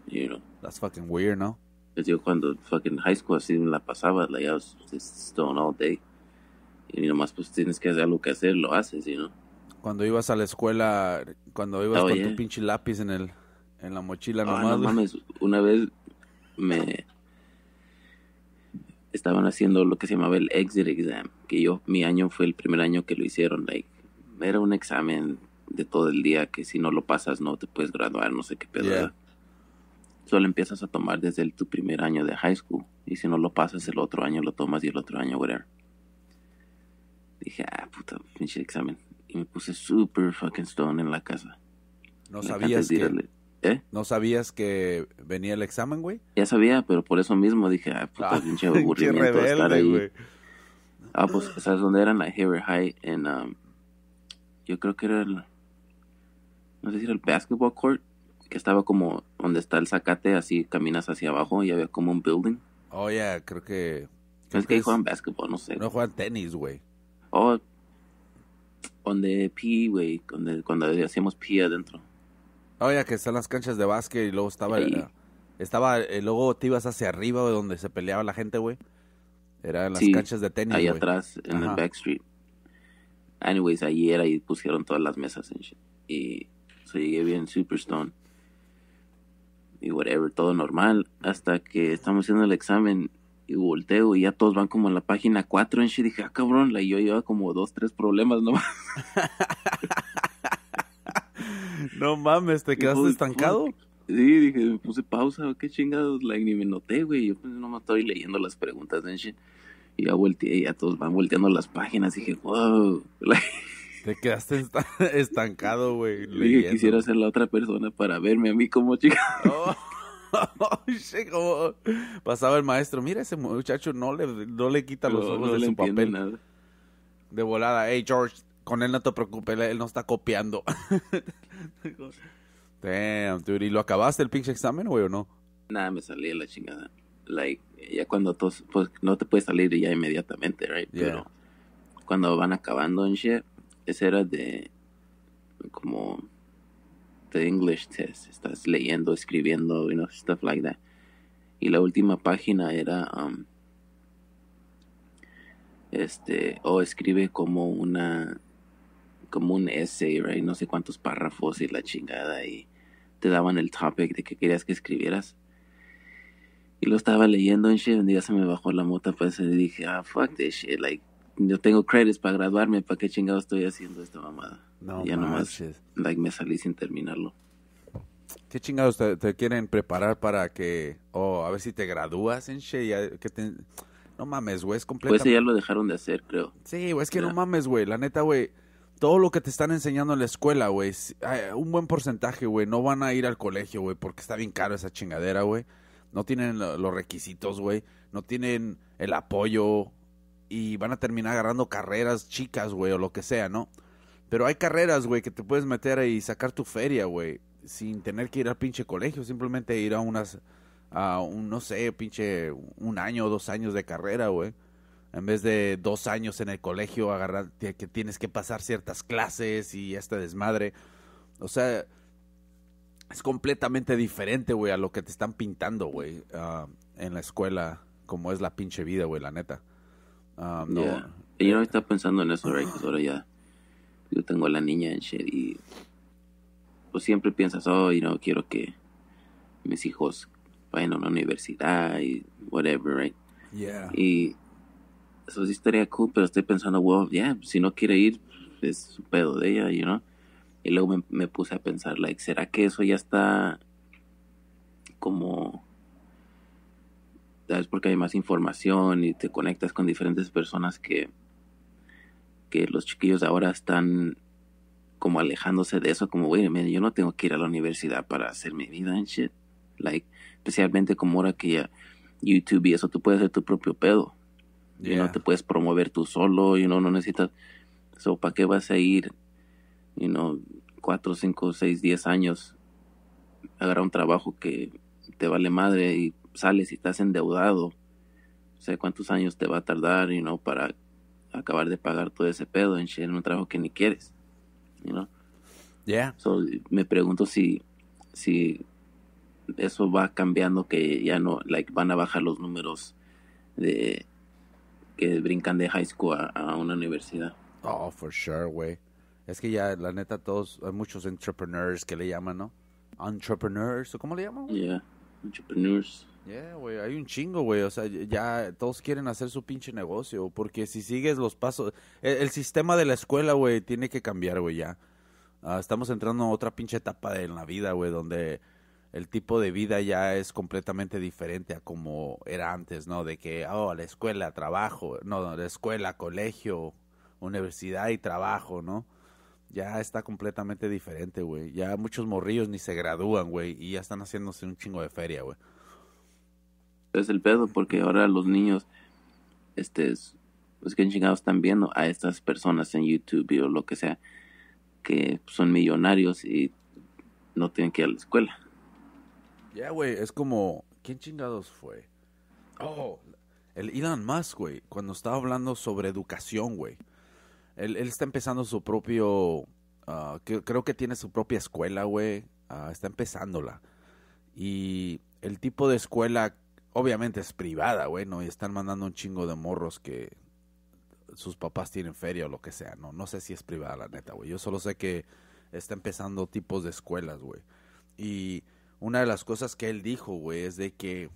you know. That's fucking weird, ¿no? Pues yo cuando fucking high school así me la pasaba, like I was just stoned all day. Y nomás pues tienes que hacer algo que hacer, lo haces, you know. Cuando ibas a la escuela, cuando ibas con tu pinche lápiz en el en la mochila ah, nomás. No mames, una vez me estaban haciendo lo que se llamaba el exit exam, que yo mi año fue el primer año que lo hicieron, like era un examen de todo el día que si no lo pasas no te puedes graduar, no sé qué pedo. Solo empiezas a tomar desde tu primer año de high school y si no lo pasas el otro año lo tomas y el otro año whatever. Dije, ah, puta, pinche examen y me puse super fucking stone en la casa. ¿No sabías que, ¿Eh? ¿No sabías que venía el examen, güey? Ya sabía, pero por eso mismo dije, ah, puta, ah, pinche aburrimiento estar ahí. Ah, pues, ¿sabes dónde era? En la Haver High, en, um, yo creo que era el, no sé si era el basketball court, que estaba como donde está el zacate, así caminas hacia abajo y había como un building. Oh, ya, yeah, creo que... Creo es que, ahí juegan basketball, no sé. No juegan tenis, güey. Oh, donde pi, güey, cuando hacíamos pi adentro. Ah, ya que están las canchas de básquet y luego estaba... El, eh, estaba, eh, luego te ibas hacia arriba, donde se peleaba la gente, güey. Era las canchas de tenis, Ahí atrás, en la el backstreet. Anyways, era y pusieron todas las mesas en shit. Y se llegué bien Superstone. Y whatever, todo normal. Hasta que estamos haciendo el examen y volteo y ya todos van como en la página 4. Y dije, ah, cabrón, la yo llevo como dos, tres problemas nomás. no mames, ¿te quedaste pues, estancado? Pues, sí, dije, me puse pausa, qué chingados, like, ni me noté, güey. Yo pues nomás estoy leyendo las preguntas de Y ya volteé, ya todos van volteando las páginas. dije, wow. te quedaste estancado, güey. Dije, quisiera ser la otra persona para verme a mí como chica. Oh. como pasaba el maestro, mira ese muchacho no le, no le quita los ojos de su papel. De volada, hey George, con él no te preocupes, él, no está copiando. Damn, dude, ¿y lo acabaste el pinche examen, güey, o no? Nada, me salí la chingada. Like, ya cuando todos... pues no te puedes salir ya inmediatamente, right? Pero cuando van acabando en shit, ese era de como the English test, estás leyendo, escribiendo, you know, stuff like that. Y la última página era, um, este, o oh, escribe como una, como un essay, right? No sé cuántos párrafos y la chingada y te daban el topic de que querías que escribieras. Y lo estaba leyendo en shit, y día se me bajó la mota pues eso dije, ah, fuck this shit, like, yo tengo créditos para graduarme, ¿para qué chingados estoy haciendo esta mamada? No, ya nomás like, me salí sin terminarlo. ¿Qué chingados te, quieren preparar para que, o oh, a ver si te gradúas en Que No mames, güey, es pues completamente... Pues ya lo dejaron de hacer, creo. Sí, güey, es que no mames, güey, la neta, güey, todo lo que te están enseñando en la escuela, güey, un buen porcentaje, güey, no van a ir al colegio, güey, porque está bien caro esa chingadera, güey. No tienen los requisitos, güey, no tienen el apoyo, y van a terminar agarrando carreras chicas, güey, o lo que sea, ¿no? Pero hay carreras, güey, que te puedes meter y sacar tu feria, güey, sin tener que ir al pinche colegio, simplemente ir a unas, a un, no sé, pinche, un año o dos años de carrera, güey. En vez de dos años en el colegio, agarrar, que tienes que pasar ciertas clases y esta desmadre. O sea, es completamente diferente, güey, a lo que te están pintando, güey, ah, en la escuela, como es la pinche vida, güey, la neta. Um, no. ella Yo no estaba pensando en eso, right? Pues ahora ya. Yo tengo a la niña en shit y. Pues siempre piensas, oh, you quiero que mis hijos vayan a una universidad y whatever, right? Yeah. Y. Eso sí estaría cool, pero estoy pensando, wow ya si no quiere ir, es su pedo de ella, you know? Y luego me, me puse a pensar, like, ¿será que eso ya está como es Porque hay más información y te conectas con diferentes personas que, que los chiquillos ahora están como alejándose de eso, como, bueno yo no tengo que ir a la universidad para hacer mi vida en shit. Like, especialmente como ahora que ya YouTube y eso, tú puedes hacer tu propio pedo. y no te puedes promover tú solo, you know, no necesitas. So, ¿para qué vas a ir, you know, cuatro, cinco, seis, diez años a agarrar un trabajo que te vale madre y sales y estás endeudado, no sé cuántos años te va a tardar, y no para acabar de pagar todo ese pedo en un trabajo que ni quieres, you know? me pregunto si, si eso va cambiando, que ya no, like, van a bajar los números de que brincan de high school a, una universidad. Oh, for sure, güey. Es que ya, la neta, todos, hay muchos entrepreneurs que le llaman, ¿no? Entrepreneurs, ¿o cómo le llaman? entrepreneurs. Yeah, güey, hay un chingo, güey. O sea, ya todos quieren hacer su pinche negocio. Porque si sigues los pasos. El, sistema de la escuela, güey, tiene que cambiar, güey, ya. Ah, estamos entrando a otra pinche etapa de la vida, güey, donde el tipo de vida ya es completamente diferente a como era antes, ¿no? De que, oh, la escuela, trabajo. No, la escuela, colegio, universidad y trabajo, ¿no? Ya está completamente diferente, güey. Ya muchos morrillos ni se gradúan, güey. Y ya están haciéndose un chingo de feria, güey es el pedo porque ahora los niños, este, pues que chingados están viendo a estas personas en YouTube o lo que sea, que son millonarios y no tienen que ir a la escuela. Ya, güey, es como, ¿quién chingados fue? Oh, el Elon Musk, güey, cuando estaba hablando sobre educación, güey. Él, él, está empezando su propio, ah, creo que tiene su propia escuela, güey. Ah, está empezándola. Y el tipo de escuela obviamente es privada, güey, ¿no? Y están mandando un chingo de morros que sus papás tienen feria o lo que sea, ¿no? No sé si es privada, la neta, güey. Yo solo sé que está empezando tipos de escuelas, güey. Y una de las cosas que él dijo, güey, es de que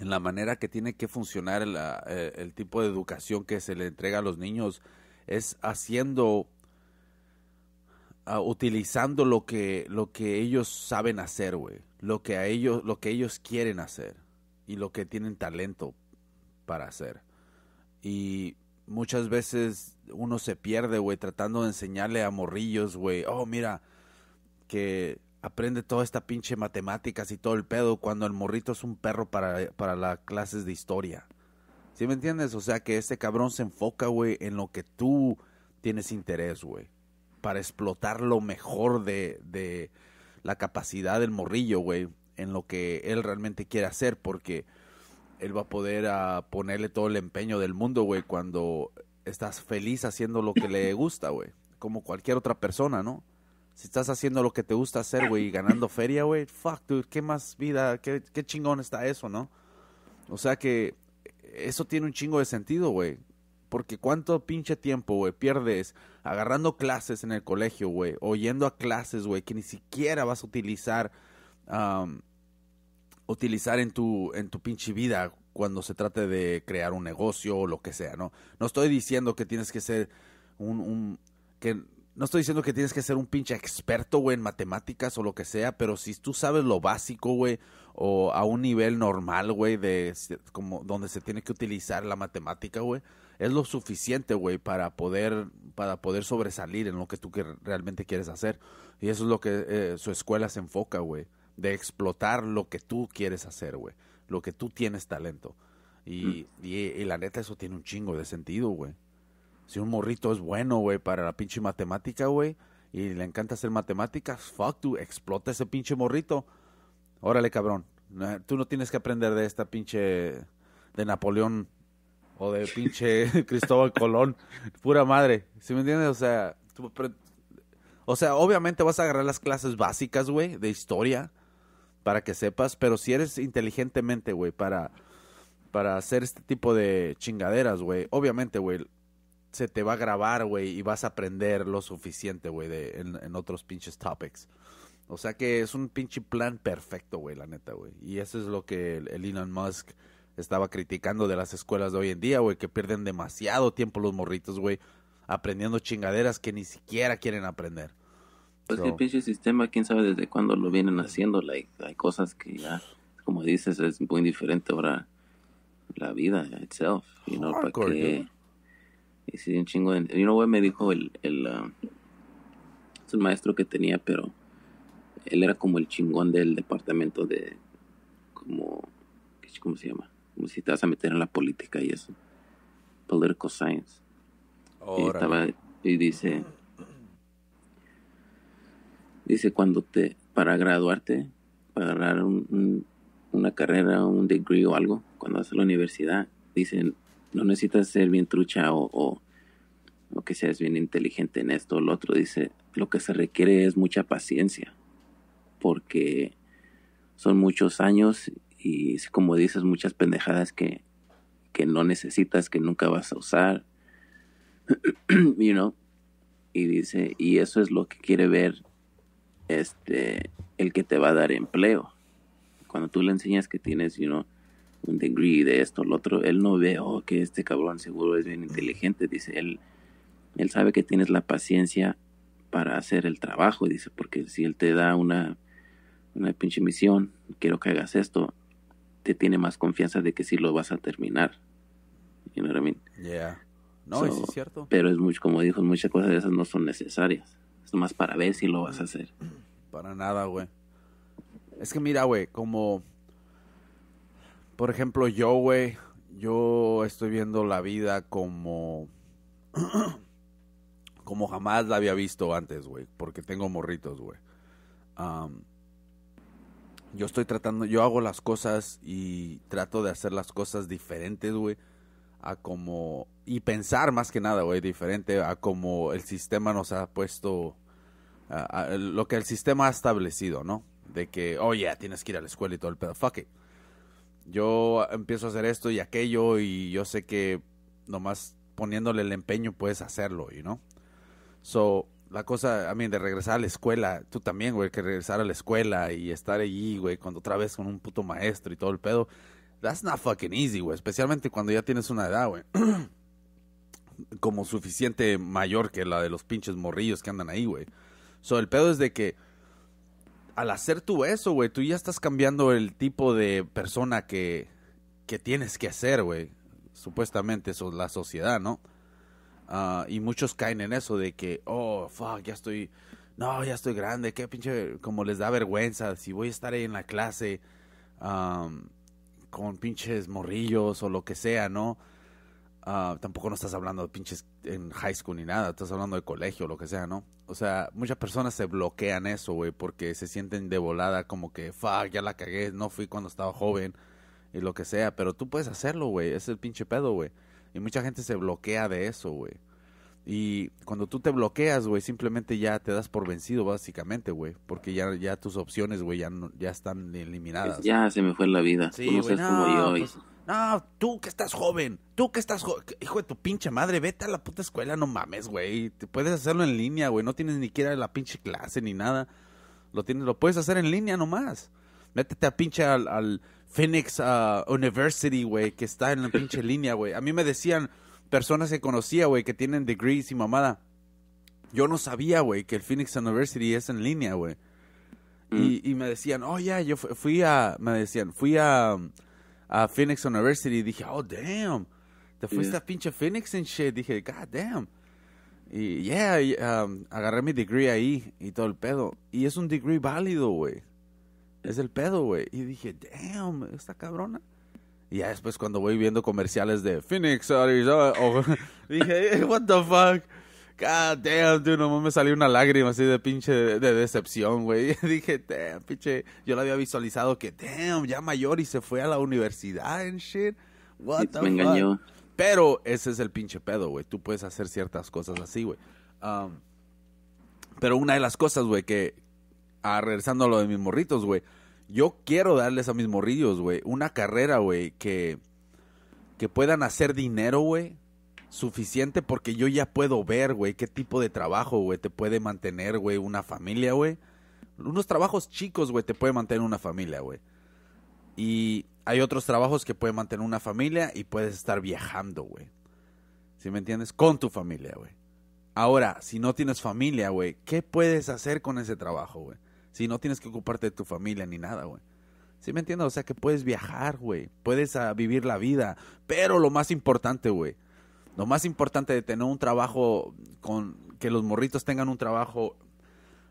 en la manera que tiene que funcionar eh, el, tipo de educación que se le entrega a los niños es haciendo ah, utilizando lo que, lo que ellos saben hacer, güey. Lo que a ellos, lo que ellos quieren hacer y lo que tienen talento para hacer. Y muchas veces uno se pierde, güey, tratando de enseñarle a morrillos, güey, oh, mira, que aprende toda esta pinche matemáticas y todo el pedo cuando el morrito es un perro para, las clases de historia. ¿Sí me entiendes? O sea que este cabrón se enfoca, güey, en lo que tú tienes interés, güey. Para explotar lo mejor de, de la capacidad del morrillo, güey en lo que él realmente quiere hacer porque él va a poder ah, ponerle todo el empeño del mundo, güey, cuando estás feliz haciendo lo que le gusta, güey. Como cualquier otra persona, ¿no? Si estás haciendo lo que te gusta hacer, güey, y ganando feria, güey, fuck, dude, qué más vida, qué, qué chingón está eso, ¿no? O sea que eso tiene un chingo de sentido, güey. Porque cuánto pinche tiempo, güey, pierdes agarrando clases en el colegio, güey, oyendo a clases, güey, que ni siquiera vas a utilizar utilizar en tu, en tu pinche vida cuando se trate de crear un negocio o lo que sea, ¿no? No estoy diciendo que tienes que ser un, que no estoy diciendo que tienes que ser un pinche experto, güey, en matemáticas o lo que sea, pero si tú sabes lo básico, güey, o a un nivel normal, güey, de como donde se tiene que utilizar la matemática, güey, es lo suficiente, güey, para poder para poder sobresalir en lo que tú que realmente quieres hacer. Y eso es lo que eh, su escuela se enfoca, güey de explotar lo que tú quieres hacer, güey. Lo que tú tienes talento. Mm. Y, y, la neta, eso tiene un chingo de sentido, güey. Si un morrito es bueno, güey, para la pinche matemática, güey, y le encanta hacer matemáticas, fuck, tú, explota ese pinche morrito. Órale, cabrón. tú no tienes que aprender de esta pinche. de Napoleón o de pinche Cristóbal Colón. Pura madre. ¿Sí me entiendes? O sea, o sea, obviamente vas a agarrar las clases básicas, güey, de historia para que sepas, pero si eres inteligentemente, güey, para, para hacer este tipo de chingaderas, güey, obviamente, güey, se te va a grabar, güey, y vas a aprender lo suficiente, güey, en, en, otros pinches topics. O sea que es un pinche plan perfecto, güey, la neta, güey. Y eso es lo que el, Elon Musk estaba criticando de las escuelas de hoy en día, güey, que pierden demasiado tiempo los morritos, güey, aprendiendo chingaderas que ni siquiera quieren aprender. Pues el pinche sistema, quién sabe desde cuándo lo vienen haciendo. hay cosas que ya, como dices, es muy diferente ahora la vida itself. You know, para que. Y un chingo You know, me dijo el. el ah, es un maestro que tenía, pero. Él era como el chingón del departamento de. Como. ¿Cómo se llama? Como si te vas a meter en la política y eso. Political Science. y, estaba, y dice Dice, cuando te, para graduarte, para agarrar una carrera, un degree o algo, cuando vas a la universidad, dicen, no necesitas ser bien trucha o, que seas bien inteligente en esto o lo otro. Dice, lo que se requiere es mucha paciencia, porque son muchos años y como dices, muchas pendejadas que, que no necesitas, que nunca vas a usar, you know. Y dice, y eso es lo que quiere ver este, el que te va a dar empleo. Cuando tú le enseñas que tienes, you un degree de esto, lo otro, él no ve, oh, que este cabrón seguro es bien inteligente, dice, él, él sabe que tienes la paciencia para hacer el trabajo, dice, porque si él te da una, una pinche misión, quiero que hagas esto, te tiene más confianza de que sí lo vas a terminar. You know No, es cierto. Pero es mucho, como dijo, muchas cosas de esas no son necesarias más para ver si lo vas a hacer. Para nada, güey. Es que mira, güey, como... Por ejemplo, yo, güey, yo estoy viendo la vida como... como jamás la había visto antes, güey, porque tengo morritos, güey. yo estoy tratando, yo hago las cosas y trato de hacer las cosas diferentes, güey, a como, y pensar más que nada, güey, diferente a como el sistema nos ha puesto lo que el sistema ha establecido, ¿no? De que, oh, yeah, tienes que ir a la escuela y todo el pedo. Fuck it. Yo empiezo a hacer esto y aquello y yo sé que nomás poniéndole el empeño puedes hacerlo, ¿y no? So, la cosa, a mí, de regresar a la escuela, tú también, güey, que regresar a la escuela y estar allí, güey, cuando otra vez con un puto maestro y todo el pedo, that's not fucking easy, güey, especialmente cuando ya tienes una edad, güey, como suficiente mayor que la de los pinches morrillos que andan ahí, güey. So, el pedo es de que al hacer tú eso, güey, tú ya estás cambiando el tipo de persona que, que tienes que hacer, güey. Supuestamente eso es la sociedad, ¿no? Ah, y muchos caen en eso de que, oh, fuck, ya estoy, no, ya estoy grande, qué pinche, como les da vergüenza si voy a estar ahí en la clase con pinches morrillos o lo que sea, ¿no? Ah, tampoco no estás hablando de pinches en high school ni nada, estás hablando de colegio, o lo que sea, ¿no? O sea, muchas personas se bloquean eso, güey, porque se sienten de volada como que, fuck, ya la cagué, no fui cuando estaba joven y lo que sea, pero tú puedes hacerlo, güey, es el pinche pedo, güey. Y mucha gente se bloquea de eso, güey. Y cuando tú te bloqueas, güey, simplemente ya te das por vencido, básicamente, güey. Porque ya, ya tus opciones, güey, ya, ya están eliminadas. ya se me fue la vida. Sí, tú no, no pues, no, tú que estás joven. Tú que estás joven. Hijo de tu pinche madre, vete a la puta escuela, no mames, güey. Te puedes hacerlo en línea, güey. No tienes ni siquiera la pinche clase ni nada. Lo, tienes, lo puedes hacer en línea nomás. Métete a pinche al, al Phoenix ah, University, güey, que está en la pinche línea, güey. A mí me decían personas que conocía, güey, que tienen degrees y mamada. Yo no sabía, güey, que el Phoenix University es en línea, güey. Y, mm. me decían, oh, ya, yeah, yo fui a, me decían, fui a, Phoenix University y dije, oh, damn, te fuiste a pinche Phoenix and shit. Dije, god damn. Y yeah, um, agarré mi degree ahí y todo el pedo. Y es un degree válido, güey. Es el pedo, güey. Y dije, damn, esta cabrona y ya después cuando voy viendo comerciales de Phoenix, dije, eh, what the fuck. God damn, dude, nomás me salió una lágrima así de pinche de, decepción, güey. dije, damn, pinche, yo lo había visualizado que, damn, ya mayor y se fue a la universidad and shit. What the me Pero ese es el pinche pedo, güey. Tú puedes hacer ciertas cosas así, güey. pero una de las cosas, güey, que, ah, regresando a lo de mis morritos, güey, yo quiero darles a mis morrillos, güey, una carrera, güey, que, puedan hacer dinero, güey, suficiente porque yo ya puedo ver, güey, qué tipo de trabajo, güey, te puede mantener, güey, una familia, güey. Unos trabajos chicos, güey, te puede mantener una familia, güey. Y hay otros trabajos que pueden mantener una familia y puedes estar viajando, güey. ¿Sí me entiendes? Con tu familia, güey. Ahora, si no tienes familia, güey, ¿qué puedes hacer con ese trabajo, güey? Si no tienes que ocuparte de tu familia ni nada, güey. ¿Sí me entiendes? O sea que puedes viajar, güey. Puedes ah, vivir la vida. Pero lo más importante, güey. Lo más importante de tener un trabajo con... Que los morritos tengan un trabajo,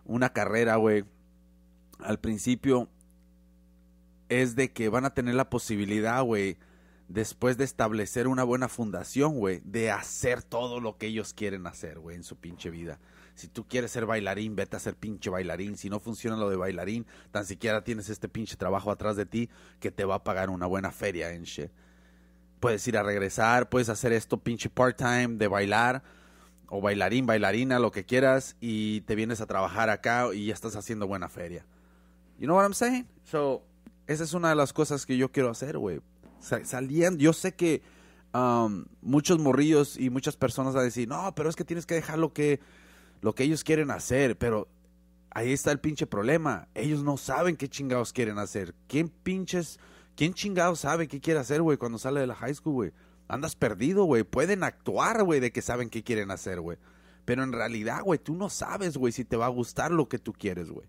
una carrera, güey. Al principio es de que van a tener la posibilidad, güey, después de establecer una buena fundación, güey, de hacer todo lo que ellos quieren hacer, güey, en su pinche vida. Si tú quieres ser bailarín, vete a ser pinche bailarín. Si no funciona lo de bailarín, tan siquiera tienes este pinche trabajo atrás de ti que te va a pagar una buena feria enche Puedes ir a regresar, puedes hacer esto pinche part-time de bailar o bailarín, bailarina, lo que quieras y te vienes a trabajar acá y ya estás haciendo buena feria. You know what I'm saying? So, esa es una de las cosas que yo quiero hacer, güey. Salían, yo sé que um, muchos morrillos y muchas personas van a decir, no, pero es que tienes que dejar lo que lo que ellos quieren hacer, pero ahí está el pinche problema. Ellos no saben qué chingados quieren hacer. ¿Quién pinches, quién chingados sabe qué quiere hacer, güey, cuando sale de la high school, güey? Andas perdido, güey. Pueden actuar, güey, de que saben qué quieren hacer, güey. Pero en realidad, güey, tú no sabes, güey, si te va a gustar lo que tú quieres, güey.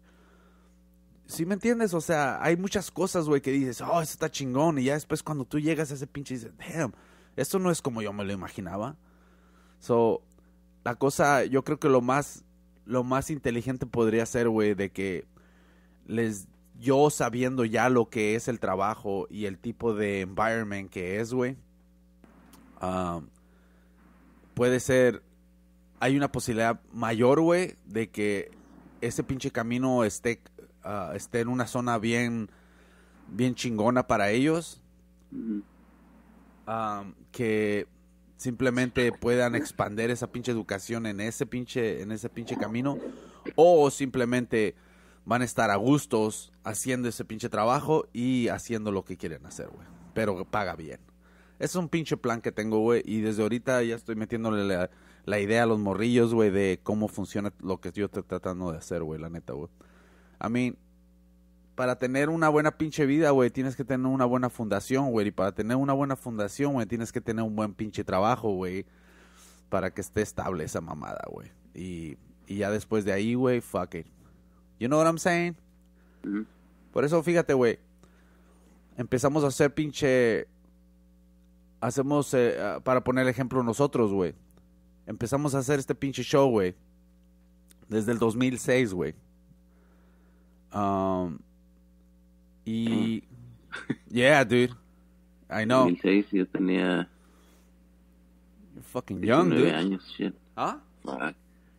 ¿Sí me entiendes? O sea, hay muchas cosas, güey, que dices, oh, esto está chingón. Y ya después cuando tú llegas a ese pinche dices, damn, esto no es como yo me lo imaginaba. So, la cosa, yo creo que lo más, lo más inteligente podría ser, güey, de que les, yo sabiendo ya lo que es el trabajo y el tipo de environment que es, güey, puede ser, hay una posibilidad mayor, güey, de que ese pinche camino esté, ah, esté en una zona bien, bien chingona para ellos. que simplemente puedan expander esa pinche educación en ese pinche, en ese camino, o simplemente van a estar a gustos haciendo ese pinche trabajo y haciendo lo que quieren hacer, güey. Pero paga bien. Es un pinche plan que tengo, güey, y desde ahorita ya estoy metiéndole la, idea a los morrillos, güey, de cómo funciona lo que yo estoy tratando de hacer, güey, la neta, güey. A mí para tener una buena pinche vida, güey, tienes que tener una buena fundación, güey. Y para tener una buena fundación, güey, tienes que tener un buen pinche trabajo, güey. Para que esté estable esa mamada, güey. Y, y, ya después de ahí, güey, fuck it. You know what I'm saying? Por eso, fíjate, güey. Empezamos a hacer pinche... Hacemos, eh, ah, para poner el ejemplo nosotros, güey. Empezamos a hacer este pinche show, güey. Desde el 2006, güey. Um, y. Mm. Yeah, dude. I know. 2006 yo tenía. You're fucking young, 19 años, shit. ¿Ah?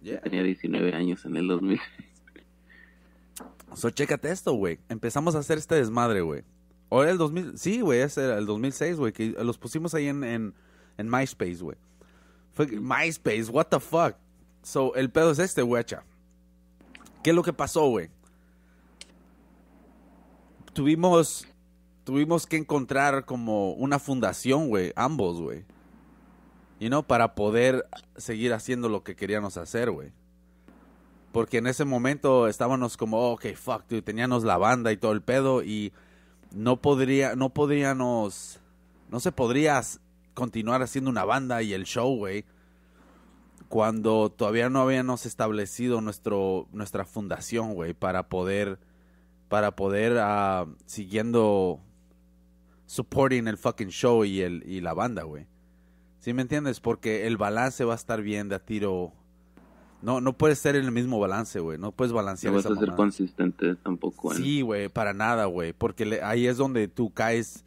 Yeah. tenía 19 años en el 2006. So, chécate esto, güey. Empezamos a hacer este desmadre, güey. O era el 2000. Sí, güey, ese era el 2006, güey. Que los pusimos ahí en, en, en MySpace, güey. MySpace, what the fuck. So, el pedo es este, güey, ¿Qué es lo que pasó, güey? tuvimos, tuvimos que encontrar como una fundación, güey, ambos, güey. Y no, para poder seguir haciendo lo que queríamos hacer, güey. Porque en ese momento estábamos como, oh, ok, fuck, dude, teníamos la banda y todo el pedo y no podría, no podríamos, no se podría continuar haciendo una banda y el show, güey, cuando todavía no habíamos establecido nuestro, nuestra fundación, güey, para poder para poder uh, siguiendo supporting el fucking show y, el, y la banda, güey. ¿Sí me entiendes? Porque el balance va a estar bien de a tiro. No, no puede ser el mismo balance, güey. No puedes balancear No vas a ser consistente tampoco. Sí, güey, para nada, güey. Porque ahí es donde tú caes,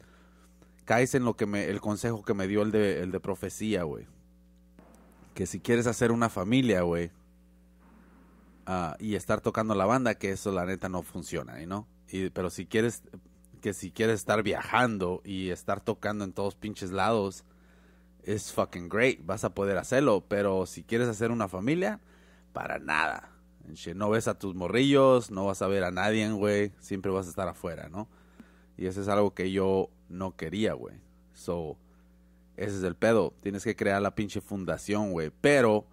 caes en lo que me, el consejo que me dio el de, el de profecía, güey. Que si quieres hacer una familia, güey, Ah, y estar tocando la banda, que eso la neta no funciona, ¿no? Y, pero si quieres, que si quieres estar viajando y estar tocando en todos pinches lados, es fucking great, vas a poder hacerlo, pero si quieres hacer una familia, para nada. No ves a tus morrillos, no vas a ver a nadie, güey, siempre vas a estar afuera, ¿no? Y eso es algo que yo no quería, güey. So, ese es el pedo. Tienes que crear la pinche fundación, güey. Pero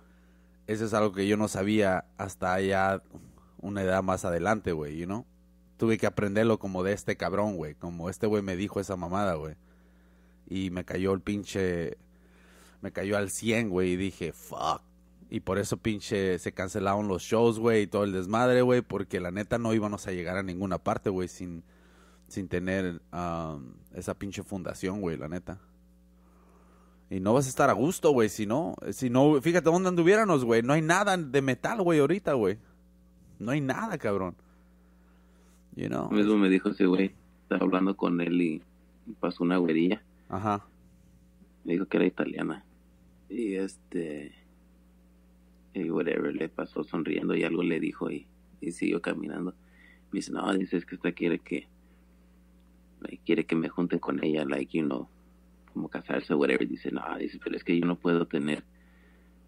eso es algo que yo no sabía hasta allá una edad más adelante, güey, you know? Tuve que aprenderlo como de este cabrón, güey, como este güey me dijo esa mamada, güey. Y me cayó el pinche me cayó al 100, güey, y dije, "Fuck." Y por eso pinche se cancelaron los shows, güey, y todo el desmadre, güey, porque la neta no íbamos a llegar a ninguna parte, güey, sin sin tener um, esa pinche fundación, güey, la neta. Y no vas a estar a gusto, güey, si no, si no, fíjate dónde anduviéramos, güey. No hay nada de metal, güey, ahorita, güey. No hay nada, cabrón. You know. Mismo me dijo ese güey, estaba hablando con él y pasó una güerilla. Ajá. Me dijo que era italiana. Y este y whatever, le pasó sonriendo y algo le dijo y, y siguió caminando. Me dice, no, dice, que usted quiere que, quiere que me junte con ella, like, you know, como casarse o whatever, dice, no, dice, pero es que yo no puedo tener,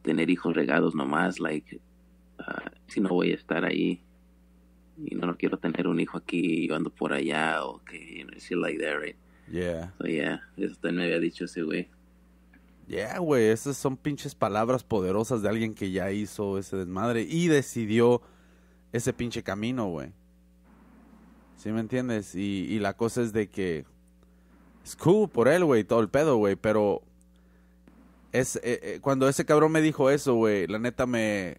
tener hijos regados nomás, like, ah, si no voy a estar ahí y no, lo quiero tener un hijo aquí, yo ando por allá, o que, you know, like that, right? Yeah. So, yeah, eso también me había dicho ese güey. Yeah, güey, esas son pinches palabras poderosas de alguien que ya hizo ese desmadre y decidió ese pinche camino, güey. ¿Sí me entiendes? Y, y la cosa es de que es cool por él, güey, todo el pedo, güey, pero es, eh, eh, cuando ese cabrón me dijo eso, güey, la neta me...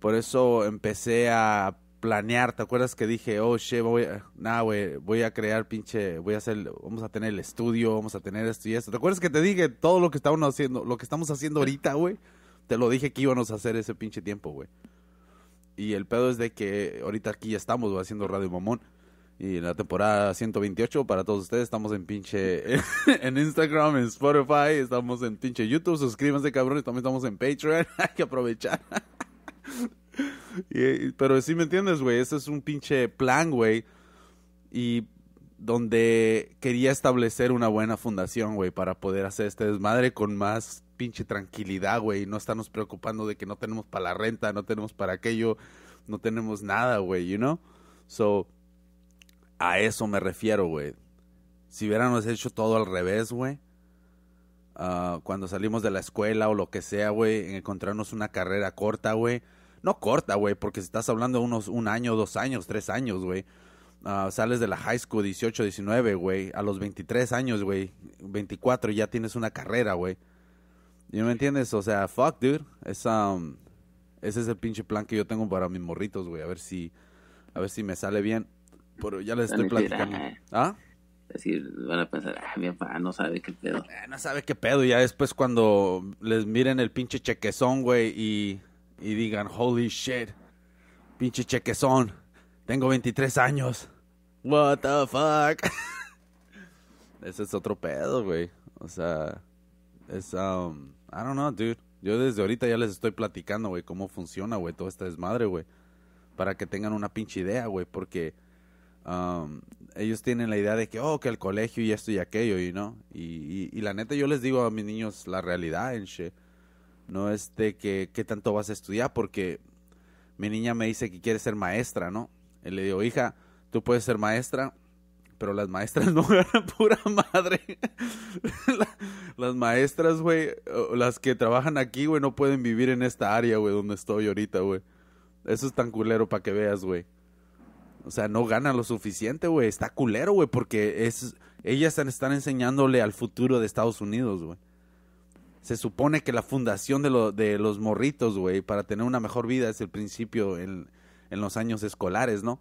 Por eso empecé a planear, ¿te acuerdas que dije, oh, shit, voy a... Nah, güey, voy a crear pinche... Voy a hacer... Vamos a tener el estudio, vamos a tener esto y esto. ¿Te acuerdas que te dije todo lo que estábamos haciendo, lo que estamos haciendo ahorita, güey? Te lo dije que íbamos a hacer ese pinche tiempo, güey. Y el pedo es de que ahorita aquí ya estamos, haciendo Radio Mamón. Y en la temporada 128, para todos ustedes, estamos en pinche. En Instagram, en Spotify, estamos en pinche YouTube. Suscríbanse, y También estamos en Patreon. Hay que aprovechar. pero sí me entiendes, güey. Ese es un pinche plan, güey. Y donde quería establecer una buena fundación, güey, para poder hacer este desmadre con más pinche tranquilidad, güey. Y No estarnos preocupando de que no tenemos para la renta, no tenemos para aquello, no tenemos nada, güey, you know? So a eso me refiero, güey. Si hubiéramos hecho todo al revés, güey. Ah, cuando salimos de la escuela o lo que sea, güey, encontrarnos una carrera corta, güey. No corta, güey, porque si estás hablando unos un año, dos años, tres años, güey. Ah, sales de la high school 18, 19, güey. A los 23 años, güey. 24 ya tienes una carrera, güey. ¿Y me entiendes? O sea, fuck, dude. Um, ese es el pinche plan que yo tengo para mis morritos, güey. A ver si, a ver si me sale bien. Pero ya les estoy platicando. ¿Ah? Es decir, van a pensar, ah, mi papá no sabe qué pedo. Eh, no sabe qué pedo. Ya después cuando les miren el pinche chequezón, güey, y, y digan, holy shit, pinche chequezón, tengo 23 años. What the fuck. Ese es otro pedo, güey. O sea, es, um, I don't know, dude. Yo desde ahorita ya les estoy platicando, güey, cómo funciona, güey, toda esta desmadre, güey. Para que tengan una pinche idea, güey, porque ellos tienen la idea de que, oh, que el colegio y esto y aquello, y no. Y, la neta, yo les digo a mis niños la realidad en che No es de que, tanto vas a estudiar, porque mi niña me dice que quiere ser maestra, ¿no? Y le digo, hija, tú puedes ser maestra, pero las maestras no ganan pura madre. las maestras, güey, las que trabajan aquí, güey, no pueden vivir en esta área, güey, donde estoy ahorita, güey. Eso es tan culero para que veas, güey. O sea, no gana lo suficiente, güey. Está culero, güey, porque es, ellas están enseñándole al futuro de Estados Unidos, güey. Se supone que la fundación de, lo, de los morritos, güey, para tener una mejor vida es el principio en, los años escolares, ¿no?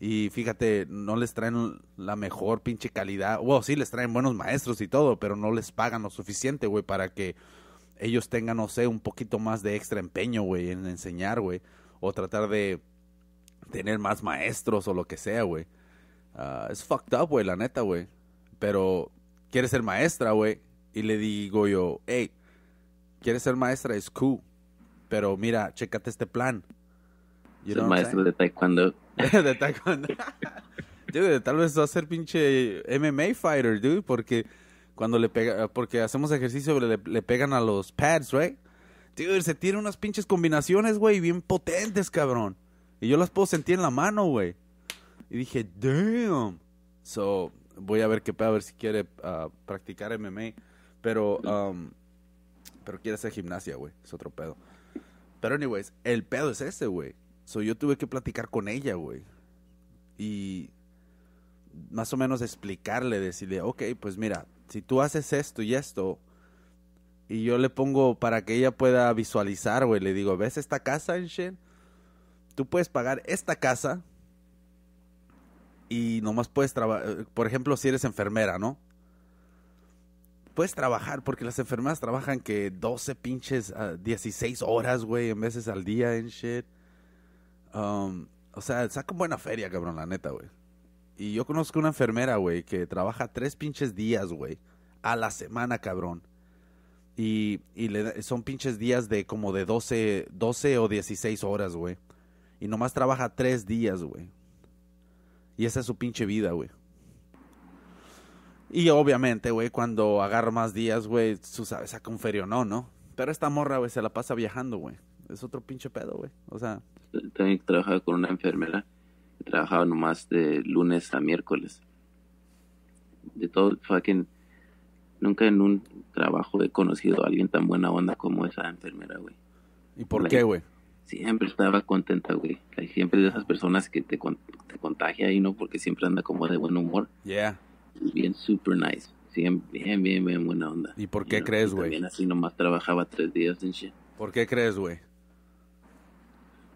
Y fíjate, no les traen la mejor pinche calidad. Wow, sí, les traen buenos maestros y todo, pero no les pagan lo suficiente, güey, para que ellos tengan, no sé, un poquito más de extra empeño, güey, en enseñar, güey. O tratar de tener más maestros o lo que sea, güey. Ah, es fucked up, güey, la neta, güey. Pero quiere ser maestra, güey. Y le digo yo, hey, quieres ser maestra, es cool. Pero mira, checate este plan. You maestro de taekwondo. de taekwondo. tal vez va a ser pinche MMA fighter, dude, porque cuando le pega, porque hacemos ejercicio le, le pegan a los pads, right? Dude, se tiran unas pinches combinaciones, güey, bien potentes, cabrón. Y yo las puedo sentir en la mano, güey. Y dije, damn. So, voy a ver qué pedo, a ver si quiere ah, practicar MMA. Pero, um, pero quiere hacer gimnasia, güey. Es otro pedo. Pero, anyways, el pedo es ese, güey. So, yo tuve que platicar con ella, güey. Y más o menos explicarle, decirle, ok, pues mira, si tú haces esto y esto, y yo le pongo para que ella pueda visualizar, güey, le digo, ¿ves esta casa en tú puedes pagar esta casa y nomás puedes trabajar, eh, por ejemplo, si eres enfermera, ¿no? Puedes trabajar, porque las enfermeras trabajan que 12 pinches, 16 ah, horas, güey, en veces al día en shit. Um, o sea, sacan buena feria, cabrón, la neta, güey. Y yo conozco una enfermera, güey, que trabaja tres pinches días, güey, a la semana, cabrón. Y, y son pinches días de como de 12, 12 o 16 horas, güey y nomás trabaja tres días, güey. Y esa es su pinche vida, güey. Y obviamente, güey, cuando agarra más días, güey, su sabes, saca un ferio, no, ¿no? Pero esta morra, güey, se la pasa viajando, güey. Es otro pinche pedo, güey. O sea. También trabajaba con una enfermera. Trabajaba nomás de lunes a miércoles. De todo, fucking. Nunca en un trabajo he conocido a alguien tan buena onda como esa enfermera, güey. ¿Y por qué, güey? siempre estaba contenta, güey. Siempre de esas personas que te, te contagia y no porque siempre anda como de buen humor. Yeah. Bien, super nice. Siempre, bien, bien, bien buena onda. ¿Y por qué crees, güey? También así nomás trabajaba tres días en ¿Por qué crees, güey?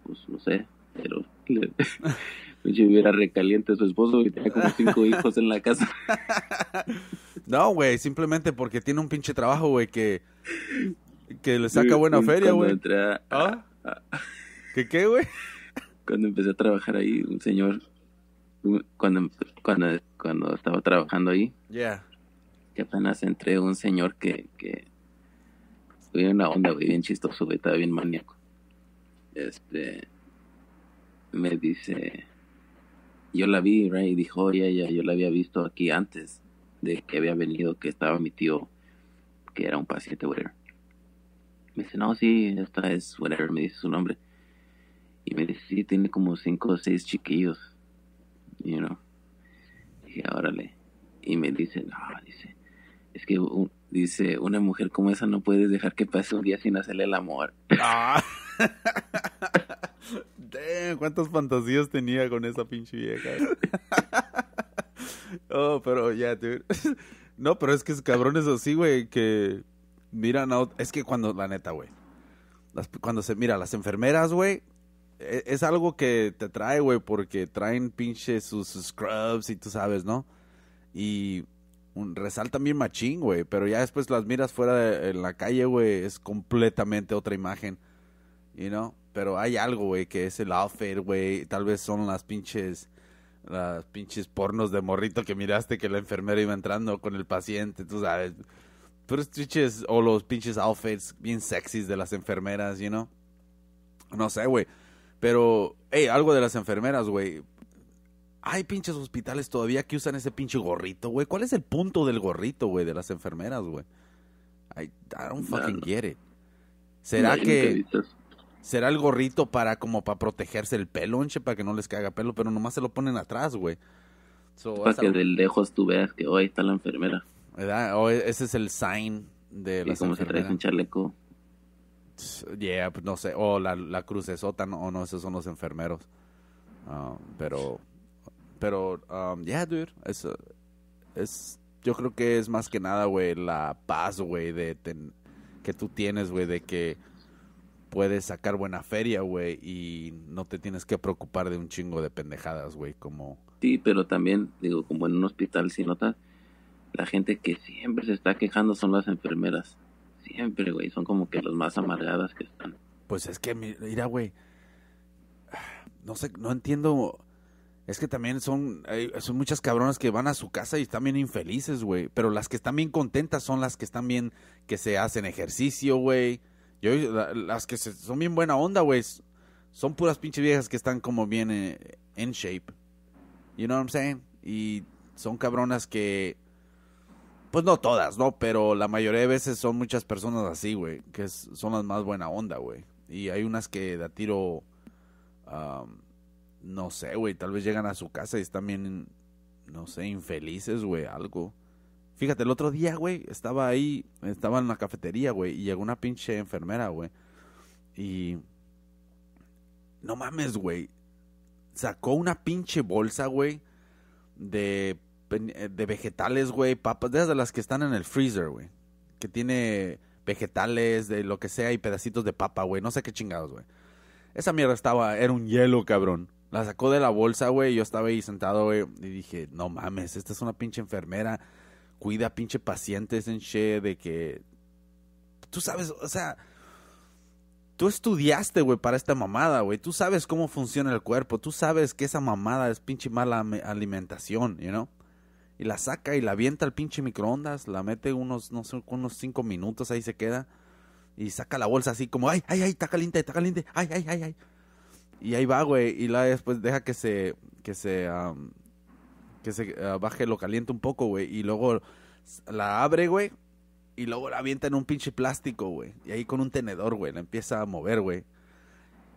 Pues no sé, pero pues si hubiera recaliente su esposo y tenía como cinco hijos en la casa. no, güey, simplemente porque tiene un pinche trabajo, güey, que, que le saca buena feria, güey. ¿Qué qué, güey? Cuando empecé a trabajar ahí, un señor, cuando, cuando, cuando estaba trabajando ahí, ya que apenas entré un señor que, que una onda, güey, bien chistoso, güey, estaba bien maníaco. Este, me dice, yo la vi, right, y dijo, oye, ya, yo la había visto aquí antes de que había venido, que estaba mi tío, que era un paciente, whatever. Me dice, no, sí, esta es whatever, me dice su nombre. Y me dice, sí, tiene como cinco o seis chiquillos. You know. Y dije, órale. Y me dice, no, dice, es que dice, una mujer como esa no puede dejar que pase un día sin hacerle el amor. Ah. cuántas fantasías tenía con esa pinche vieja. oh, pero ya, dude. no, pero es que es cabrones así, güey, que Mira, a Es que cuando, la neta, güey. cuando se. Mira, las enfermeras, güey. E, es, algo que te trae, güey, porque traen pinches sus, scrubs y tú sabes, ¿no? Y un, resaltan bien machín, güey. Pero ya después las miras fuera en la calle, güey. Es completamente otra imagen, you know? Pero hay algo, güey, que es el outfit, güey. Tal vez son las pinches las pinches pornos de morrito que miraste que la enfermera iba entrando con el paciente, tú sabes. Pero pinches, o los pinches outfits bien sexys de las enfermeras, you know? No sé, güey. Pero, hey, algo de las enfermeras, güey. Hay pinches hospitales todavía que usan ese pinche gorrito, güey. ¿Cuál es el punto del gorrito, güey, de las enfermeras, güey? I, don't fucking ¿Será que... ¿Será el gorrito para como para protegerse el pelo, enche, para que no les caiga pelo? Pero nomás se lo ponen atrás, güey. para que de lejos tú veas que hoy oh, está la enfermera. ¿verdad? O e, ese es el sign de la cómo se un chaleco? Yeah, pues no sé. O la, la cruz de sótano. O no, esos son los enfermeros. Um, pero, pero, um, yeah, dude. Es, es, yo creo que es más que nada, güey, la paz, güey, de que tú tienes, güey, de que puedes sacar buena feria, güey, y no te tienes que preocupar de un chingo de pendejadas, güey, como... Sí, pero también, digo, como en un hospital, si nota la gente que siempre se está quejando son las enfermeras. Siempre, güey, son como que las más amargadas que están. Pues es que, mira, güey, no sé, no entiendo. Es que también son, son muchas cabronas que van a su casa y están bien infelices, güey. Pero las que están bien contentas son las que están bien, que se hacen ejercicio, güey. Yo, las que son bien buena onda, güey. Son puras pinche viejas que están como bien eh, en shape. You know what I'm saying? Y son cabronas que pues no todas, ¿no? Pero la mayoría de veces son muchas personas así, güey, que son las más buena onda, güey. Y hay unas que da tiro, no sé, güey, tal vez llegan a su casa y están bien, no sé, infelices, güey, algo. Fíjate, el otro día, güey, estaba ahí, estaba en la cafetería, güey, y llegó una pinche enfermera, güey. Y... No mames, güey. Sacó una pinche bolsa, güey, de eh, de vegetales, güey, papas, de esas de las que están en el freezer, güey. Que tiene vegetales, de lo que sea, y pedacitos de papa, güey. No sé qué chingados, güey. Esa mierda estaba, era un hielo, cabrón. La sacó de la bolsa, güey. Yo estaba ahí sentado, güey. Y dije, no mames, esta es una pinche enfermera. Cuida pinche pacientes en che de que... Tú sabes, o sea... Tú estudiaste, güey, para esta mamada, güey. Tú sabes cómo funciona el cuerpo. Tú sabes que esa mamada es pinche mala alimentación, you know? y la saca y la avienta al pinche microondas, la mete unos, no sé, unos cinco minutos, ahí se queda, y saca la bolsa así como, ay, ay, ay, está caliente, está caliente, ay, ay, ay, ay. Y ahí va, güey, y la después deja que se, que se, que se ah, baje lo caliente un poco, güey, y luego la abre, güey, y luego la avienta en un pinche plástico, güey, y ahí con un tenedor, güey, la empieza a mover, güey.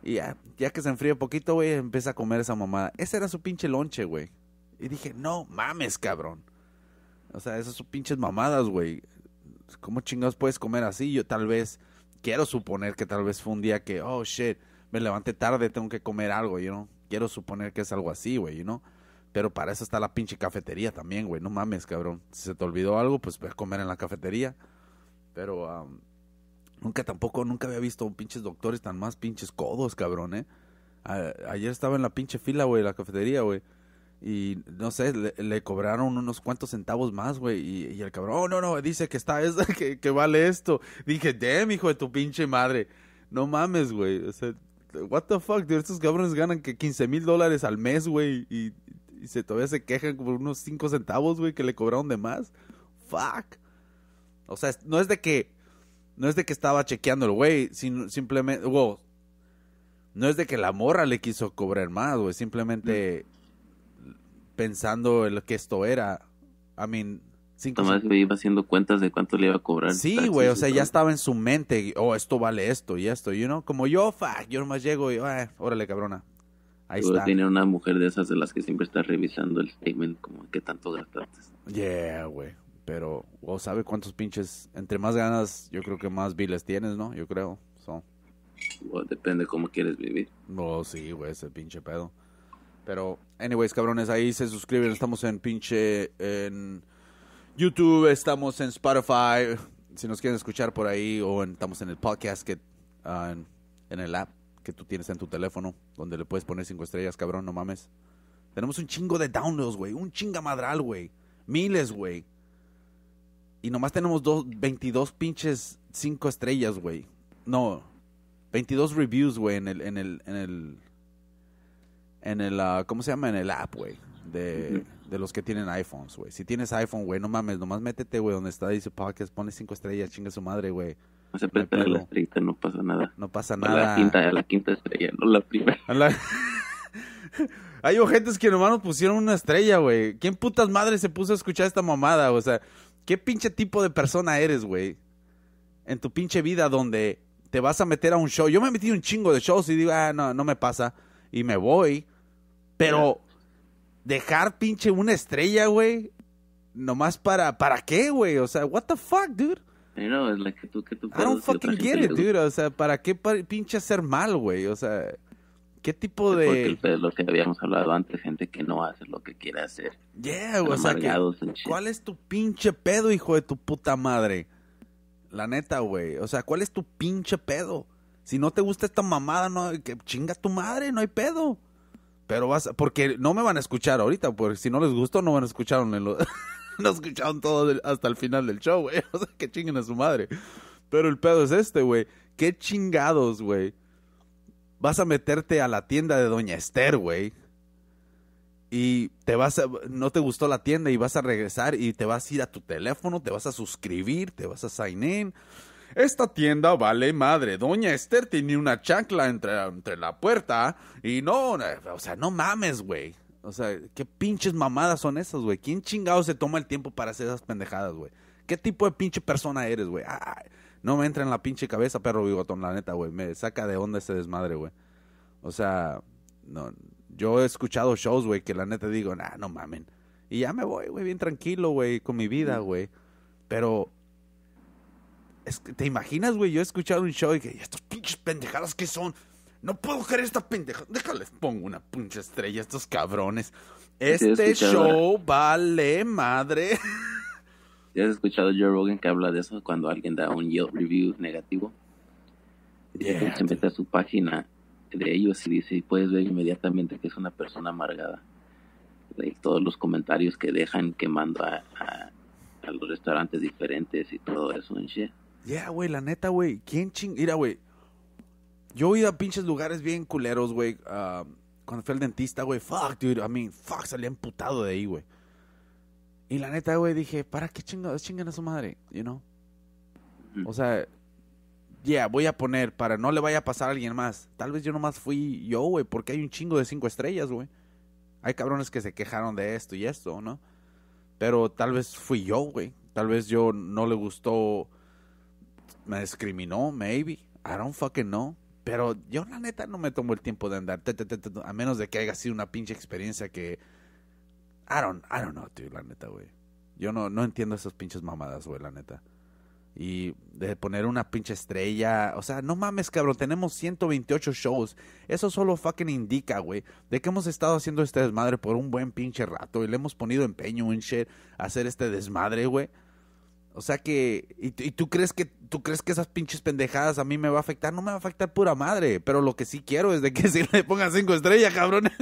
Y ya, ya que se enfríe poquito, güey, empieza a comer esa mamada. Ese era su pinche lonche, güey. Y dije, no mames, cabrón. O sea, esas son pinches mamadas, güey. ¿Cómo chingados puedes comer así? Yo tal vez, quiero suponer que tal vez fue un día que, oh, shit, me levanté tarde, tengo que comer algo, yo Quiero suponer que es algo así, güey, you ¿no? Pero para eso está la pinche cafetería también, güey. No mames, cabrón. Si se te olvidó algo, pues puedes comer en la cafetería. Pero nunca tampoco, nunca había visto pinches doctores tan más pinches codos, cabrón, ¿eh? ayer estaba en la pinche fila, güey, de la cafetería, güey. Y no sé, le, cobraron unos cuantos centavos más, güey. Y, el cabrón, oh, no, no, dice que está es que, que, vale esto. Dije, damn, hijo de tu pinche madre. No mames, güey. O sea, what the fuck, Estos cabrones ganan que 15 mil dólares al mes, güey. Y, se, todavía se quejan por unos cinco centavos, güey, que le cobraron de más. Fuck. O sea, no es de que. No es de que estaba chequeando el güey, simplemente. no es de que la morra le quiso cobrar más, güey. Simplemente. Mm pensando en lo que esto era. I mean, cinco más iba haciendo cuentas de cuánto le iba a cobrar. Sí, güey, o sea, ya estaba en su mente, oh, esto vale esto y esto, you know, como yo, fuck, yo nomás llego y, eh, órale, cabrona. Ahí está. tiene una mujer de esas de las que siempre está revisando el statement, como qué tanto gastaste. Yeah, güey. Pero, vos ¿sabe cuántos pinches? Entre más ganas, yo creo que más viles tienes, ¿no? Yo creo. So. depende cómo quieres vivir. Oh, sí, güey, ese pinche pedo. Pero, anyways, cabrones, ahí se suscriben. Estamos en pinche. En YouTube, estamos en Spotify. Si nos quieren escuchar por ahí, o estamos en el podcast que. Ah, en, el app que tú tienes en tu teléfono, donde le puedes poner cinco estrellas, cabrón, no mames. Tenemos un chingo de downloads, güey. Un madral, güey. Miles, güey. Y nomás tenemos dos, 22 pinches cinco estrellas, güey. No, 22 reviews, güey, en el, en el, en el, en el, ah, ¿cómo se llama? En el app, güey. De, de, los que tienen iPhones, güey. Si tienes iPhone, güey, no mames, nomás métete, güey, donde está, dice que pones cinco estrellas, chinga su madre, güey. No se la estrellita, no pasa nada. No pasa nada. A la quinta, estrella, no la primera. Hay ojentos que nomás pusieron una estrella, güey. ¿Quién putas madre se puso a escuchar esta mamada? O sea, ¿qué pinche tipo de persona eres, güey? En tu pinche vida donde te vas a meter a un show. Yo me he metido un chingo de shows y digo, ah, no, no me pasa. Y me voy pero dejar pinche una estrella, güey, nomás para, ¿para qué, güey? O sea, what the fuck, dude? I es like tú, que tú I don't fucking get it, dude. O sea, ¿para qué pinche hacer mal, güey? O sea, ¿qué tipo de...? Porque es que habíamos hablado antes, gente que no hace lo que quiere hacer. Yeah, o sea, ¿cuál es tu pinche pedo, hijo de tu puta madre? La neta, güey. O sea, ¿cuál es tu pinche pedo? Si no te gusta esta mamada, no, que chinga tu madre, no hay pedo. Pero vas, porque no me van a escuchar ahorita, porque si no les gustó, no van a escuchar. no escucharon todo hasta el final del show, güey. O sea, que chinguen a su madre. Pero el pedo es este, güey. Qué chingados, güey. Vas a meterte a la tienda de Doña Esther, güey. Y te vas a, no te gustó la tienda y vas a regresar y te vas a ir a tu teléfono, te vas a suscribir, te vas a sign in esta tienda vale madre. Doña Esther tiene una chancla entre, entre la puerta y no, o sea, no mames, güey. O sea, ¿qué pinches mamadas son esas, güey? ¿Quién chingado se toma el tiempo para hacer esas pendejadas, güey? ¿Qué tipo de pinche persona eres, güey? No me entra en la pinche cabeza, perro bigotón, la neta, güey. Me saca de onda ese desmadre, güey. O sea, no, yo he escuchado shows, güey, que la neta digo, nah, no mamen. Y ya me voy, güey, bien tranquilo, güey, con mi vida, güey. Pero ¿Te imaginas, güey? Yo he escuchado un show y que, Estos pinches pendejadas que son? No puedo creer esta pendeja. Déjales, pongo una pinche estrella a estos cabrones. Este show vale madre. ¿Ya has escuchado Joe Rogan que habla de eso cuando alguien da un Yelp review negativo? se mete a su página de ellos y dice, puedes ver inmediatamente que es una persona amargada. De todos los comentarios que dejan quemando a, a, los restaurantes diferentes y todo eso. En yeah, güey, la neta, güey. ¿Quién ching...? Mira, güey. Yo he ido a pinches lugares bien culeros, güey. Ah, cuando fui al dentista, güey. Fuck, dude. I mean, fuck, salí emputado de ahí, güey. Y la neta, güey, dije, ¿para qué chingados chingan a su madre? You know? O sea, yeah, voy a poner para no le vaya a pasar a alguien más. Tal vez yo nomás fui yo, güey, porque hay un chingo de cinco estrellas, güey. Hay cabrones que se quejaron de esto y esto, ¿no? Pero tal vez fui yo, güey. Tal vez yo no le gustó me discriminó, maybe. I don't fucking know. Pero yo la neta no me tomo el tiempo de andar, a menos de que haya sido una pinche experiencia que... I don't, I don't know, la neta, güey. Yo no, no entiendo esas pinches mamadas, güey, la neta. Y de poner una pinche estrella. O sea, no mames, cabrón. Tenemos 128 shows. Eso solo fucking indica, güey. De que hemos estado haciendo este desmadre por un buen pinche rato. Y le hemos ponido empeño en shit a hacer este desmadre, güey. O sea que, y, tú crees que tú crees que esas pinches pendejadas a mí me va a afectar, no me va a afectar pura madre, pero lo que sí quiero es de que se le ponga cinco estrellas, cabrones.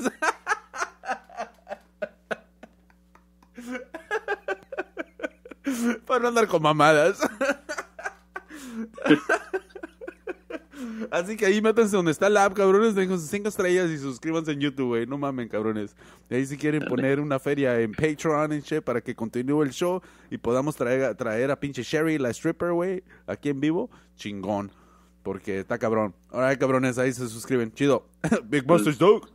Para no andar con mamadas. Así que ahí métanse donde está la app, cabrones. Dejen sus estrellas y suscríbanse en YouTube, güey. No mamen, cabrones. Y ahí si quieren poner una feria en Patreon en shit para que continúe el show y podamos traer, a pinche Sherry, la stripper, güey, aquí en vivo, chingón. Porque está cabrón. Ahora, cabrones, ahí se suscriben. Chido. Big Buster's Dog.